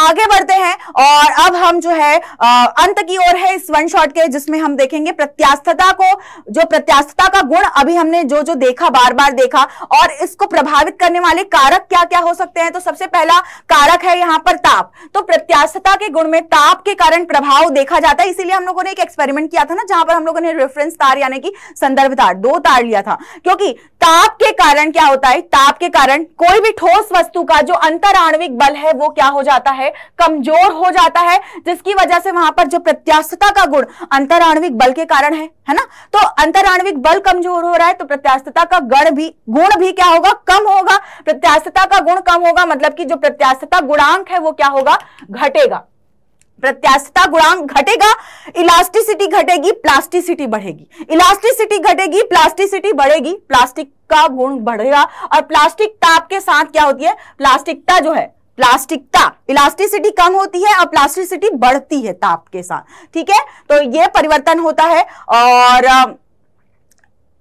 आगे बढ़ते हैं और अब हम जो है अंत की ओर है इस वन शॉट के जिसमें हम देखेंगे प्रत्यास्थता को जो प्रत्यास्थता का गुण अभी हमने जो जो देखा बार बार देखा और इसको प्रभावित करने वाले कारक क्या क्या हो सकते हैं तो सबसे पहला कारक है यहाँ पर ताप तो प्रत्यास्थता के गुण में ताप के कारण प्रभाव देखा जाता है इसीलिए हम लोगों ने एक एक्सपेरिमेंट किया था ना जहां पर हम लोगों ने रेफरेंस तार यानी कि संदर्भ तार दो तार लिया था क्योंकि ताप के कारण क्या होता है ताप के कारण कोई भी ठोस वस्तु का जो अंतराणविक बल है वो क्या हो जाता है कमजोर हो जाता है जिसकी वजह से वहां पर जो प्रत्यास्थता का गुण अंतराणविक बल के कारण है है ना तो अंतराणविक बल कमजोर हो रहा है तो प्रत्यास्थता का गण भी गुण भी क्या होगा कम होगा प्रत्यास्थता का गुण कम होगा मतलब कि जो प्रत्यास्थता गुणांक है वो क्या होगा घटेगा प्रत्याशिता गुणांक घटेगा इलास्टिसिटी घटेगी प्लास्टिसिटी बढ़ेगी इलास्टिसिटी घटेगी प्लास्टिसिटी बढ़ेगी प्लास्टिक का गुण बढ़ेगा और प्लास्टिकता आपके साथ क्या होती है प्लास्टिकता जो है प्लास्टिकता इलास्टिसिटी कम होती है और प्लास्टिसिटी बढ़ती है ताप के साथ ठीक है तो ये परिवर्तन होता है और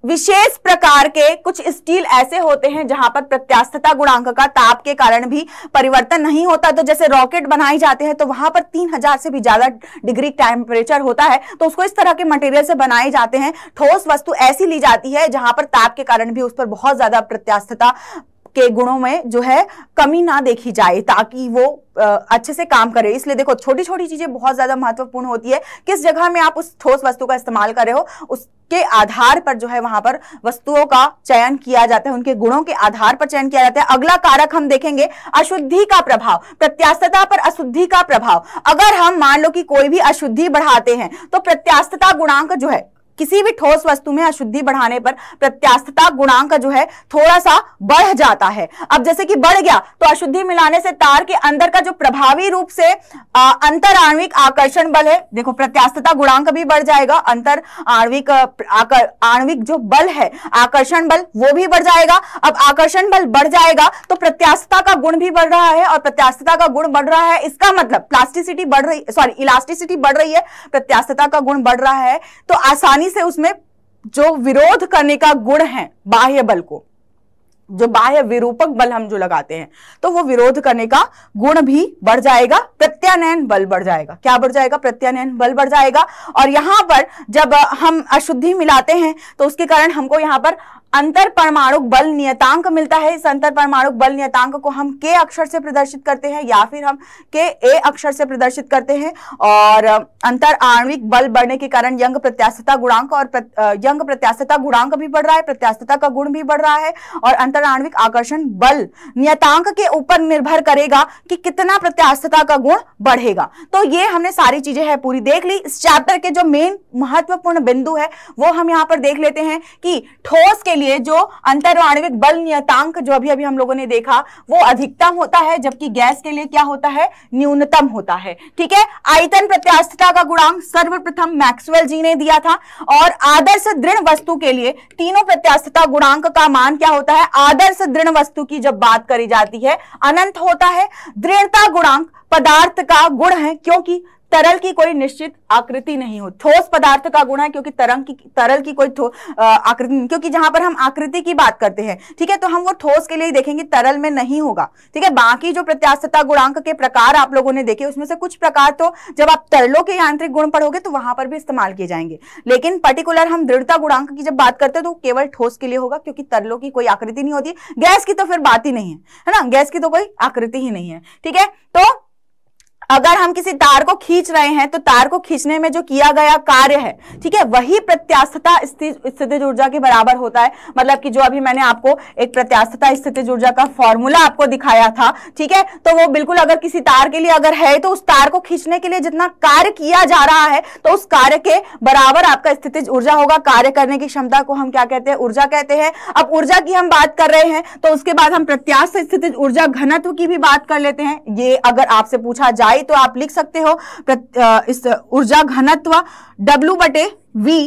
विशेष प्रकार के कुछ स्टील ऐसे होते हैं जहां पर प्रत्यास्थता गुणांक का ताप के कारण भी परिवर्तन नहीं होता तो जैसे रॉकेट बनाए जाते हैं तो वहां पर 3000 से भी ज्यादा डिग्री टेम्परेचर होता है तो उसको इस तरह के मटेरियल से बनाए जाते हैं ठोस वस्तु ऐसी ली जाती है जहां पर ताप के कारण भी उस पर बहुत ज्यादा प्रत्यास्थता के गुणों में जो है कमी ना देखी जाए ताकि वो अच्छे से काम करे इसलिए देखो छोटी छोटी चीज़ें बहुत ज़्यादा महत्वपूर्ण होती है किस जगह में आप उस ठोस वस्तु का इस्तेमाल कर रहे हो उसके आधार पर जो है वहां पर वस्तुओं का चयन किया जाता है उनके गुणों के आधार पर चयन किया जाता है अगला कारक हम देखेंगे अशुद्धि का प्रभाव प्रत्यास्थता पर अशुद्धि का प्रभाव अगर हम मान लो कि कोई भी अशुद्धि बढ़ाते हैं तो प्रत्यास्थता गुणांक जो है किसी भी ठोस वस्तु में अशुद्धि बढ़ाने पर प्रत्यास्थता गुणांक जो है थोड़ा सा बढ़ जाता है अब जैसे कि बढ़ गया तो अशुद्धि मिलाने से तार के अंदर का जो प्रभावी रूप से अंतर आणविक आकर्षण बल है देखो प्रत्यास्थता गुणांक भी बढ़ जाएगा अंतर आणविक आणविक जो बल है आकर्षण बल वो भी बढ़ जाएगा अब आकर्षण बल बढ़ जाएगा तो प्रत्यास्थता का गुण भी बढ़ रहा है और प्रत्यास्थता का गुण बढ़ रहा है इसका मतलब प्लास्टिसिटी बढ़ रही सॉरी इलास्टिसिटी बढ़ रही है प्रत्यास्थता का गुण बढ़ रहा है तो आसानी आसानी से उसमें जो विरोध करने का गुण है बाह्य बल को जो बाह्य विरूपक बल हम जो लगाते हैं तो वो विरोध करने का गुण भी बढ़ जाएगा प्रत्यानयन बल बढ़ जाएगा क्या बढ़ जाएगा प्रत्यानयन बल बढ़ जाएगा और यहां पर जब हम अशुद्धि मिलाते हैं तो उसके कारण हमको यहां पर अंतर परमाणु बल नियतांक मिलता है इस अंतर परमाणु बल नियतांक को हम के अक्षर से प्रदर्शित करते हैं या फिर हम के ए अक्षर से प्रदर्शित करते हैं और अंतर आणविक बल बढ़ने के कारण यंग प्रत्याशता गुणांक और प्रत, यंग प्रत्याशता गुणांक भी बढ़ रहा है प्रत्याशता का गुण भी बढ़ रहा है और अंतर पर आणविक आकर्षण बल नियतांक के ऊपर निर्भर करेगा कि कितना प्रत्यास्थता का गुण बढ़ेगा तो ये हमने सारी चीजें है पूरी देख ली इस चैप्टर के जो मेन महत्वपूर्ण बिंदु है वो हम यहाँ पर देख लेते हैं कि ठोस के लिए जो अंतर आणविक बल नियतांक जो अभी अभी हम लोगों ने देखा वो अधिकतम होता है जबकि गैस के लिए क्या होता है न्यूनतम होता है ठीक है आयतन प्रत्यास्थता का गुणांक सर्वप्रथम मैक्सवेल जी ने दिया था और आदर्श दृढ़ वस्तु के लिए तीनों प्रत्यास्थता गुणांक का मान क्या होता है आदर्श दृढ़ वस्तु की जब बात करी जाती है अनंत होता है दृढ़ता गुणांक पदार्थ का गुण है क्योंकि तरल की कोई निश्चित आकृति नहीं हो ठोस पदार्थ का गुण है क्योंकि तरंग की तरल की कोई आकृति क्योंकि जहां पर हम आकृति की बात करते हैं ठीक है तो हम वो ठोस के लिए देखेंगे तरल में नहीं होगा ठीक है बाकी जो प्रत्याशता गुणांक के प्रकार आप लोगों ने देखे उसमें से कुछ प्रकार तो जब आप तरलों के यांत्रिक गुण पढ़ोगे तो वहां पर भी इस्तेमाल किए जाएंगे लेकिन पर्टिकुलर हम दृढ़ता गुणांक की जब बात करते हैं तो केवल ठोस के लिए होगा क्योंकि तरलों की कोई आकृति नहीं होती गैस की तो फिर बात ही नहीं है ना गैस की तो कोई आकृति ही नहीं है ठीक है तो अगर हम किसी तार को खींच रहे हैं तो तार को खींचने में जो किया गया कार्य है ठीक है वही प्रत्यास्थता स्थिति ऊर्जा के बराबर होता है मतलब कि जो अभी मैंने आपको एक प्रत्यास्थता स्थिति ऊर्जा का फॉर्मूला आपको दिखाया था ठीक है तो वो बिल्कुल अगर किसी तार के लिए अगर है तो उस तार को खींचने के लिए जितना कार्य किया जा रहा है तो उस कार्य के बराबर आपका स्थिति ऊर्जा होगा कार्य करने की क्षमता को हम क्या कहते हैं ऊर्जा कहते हैं अब ऊर्जा की हम बात कर रहे हैं तो उसके बाद हम प्रत्याश स्थिति ऊर्जा घनत्व की भी बात कर लेते हैं ये अगर आपसे पूछा जाए तो आप लिख सकते हो इस ऊर्जा घनत्व डब्ल्यू बटे वी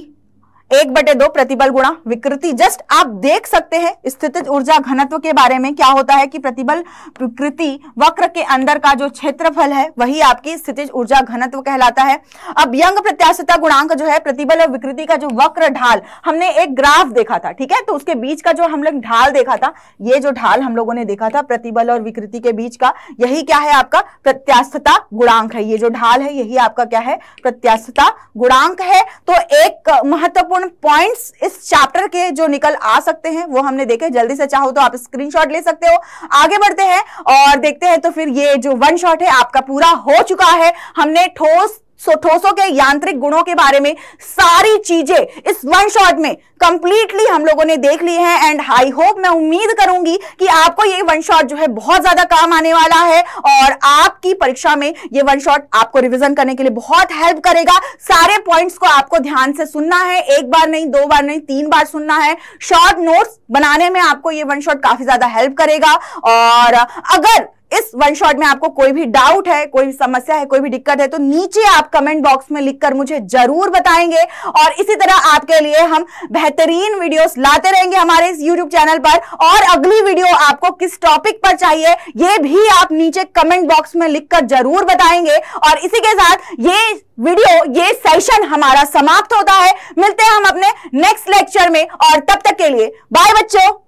एक बटे दो प्रतिबल गुणा विकृति जस्ट आप देख सकते हैं स्थित ऊर्जा घनत्व के बारे में क्या होता है कि प्रतिबल विकृति वक्र के अंदर का जो क्षेत्रफल है वही आपकी स्थिति ऊर्जा घनत्व कहलाता है अब यंग प्रत्याशिता गुणांक जो है प्रतिबल और विकृति का जो वक्र ढाल हमने एक ग्राफ देखा था ठीक है तो उसके बीच का जो हम लोग ढाल देखा था ये जो ढाल हम लोगों ने देखा था प्रतिबल और विकृति के बीच का यही क्या है आपका प्रत्याशता गुणांक है ये जो ढाल है यही आपका क्या है प्रत्याशता गुणांक है तो एक महत्वपूर्ण इंपॉर्टेंट पॉइंट्स इस चैप्टर के जो निकल आ सकते हैं वो हमने देखे जल्दी से चाहो तो आप स्क्रीनशॉट ले सकते हो आगे बढ़ते हैं और देखते हैं तो फिर ये जो वन शॉट है आपका पूरा हो चुका है हमने ठोस सो ठोसों के यांत्रिक गुणों के बारे में सारी चीजें इस वन शॉट में कंप्लीटली हम लोगों ने देख ली है एंड आई होप मैं उम्मीद करूंगी कि आपको ये वन शॉट जो है बहुत ज्यादा काम आने वाला है और आपकी परीक्षा में ये वन शॉट आपको रिवीजन करने के लिए बहुत हेल्प करेगा सारे पॉइंट्स को आपको ध्यान से सुनना है एक बार नहीं दो बार नहीं तीन बार सुनना है शॉर्ट नोट्स बनाने में आपको ये वन शॉट काफी ज्यादा हेल्प करेगा और अगर इस वन शॉट में आपको कोई भी डाउट है कोई भी समस्या है कोई भी दिक्कत है तो नीचे आप कमेंट बॉक्स में लिखकर मुझे जरूर बताएंगे और इसी तरह आपके लिए हम बेहतरीन वीडियोस लाते रहेंगे हमारे इस यूट्यूब चैनल पर और अगली वीडियो आपको किस टॉपिक पर चाहिए ये भी आप नीचे कमेंट बॉक्स में लिखकर जरूर बताएंगे और इसी के साथ ये वीडियो ये सेशन हमारा समाप्त होता है मिलते हैं हम अपने नेक्स्ट लेक्चर में और तब तक के लिए बाय बच्चों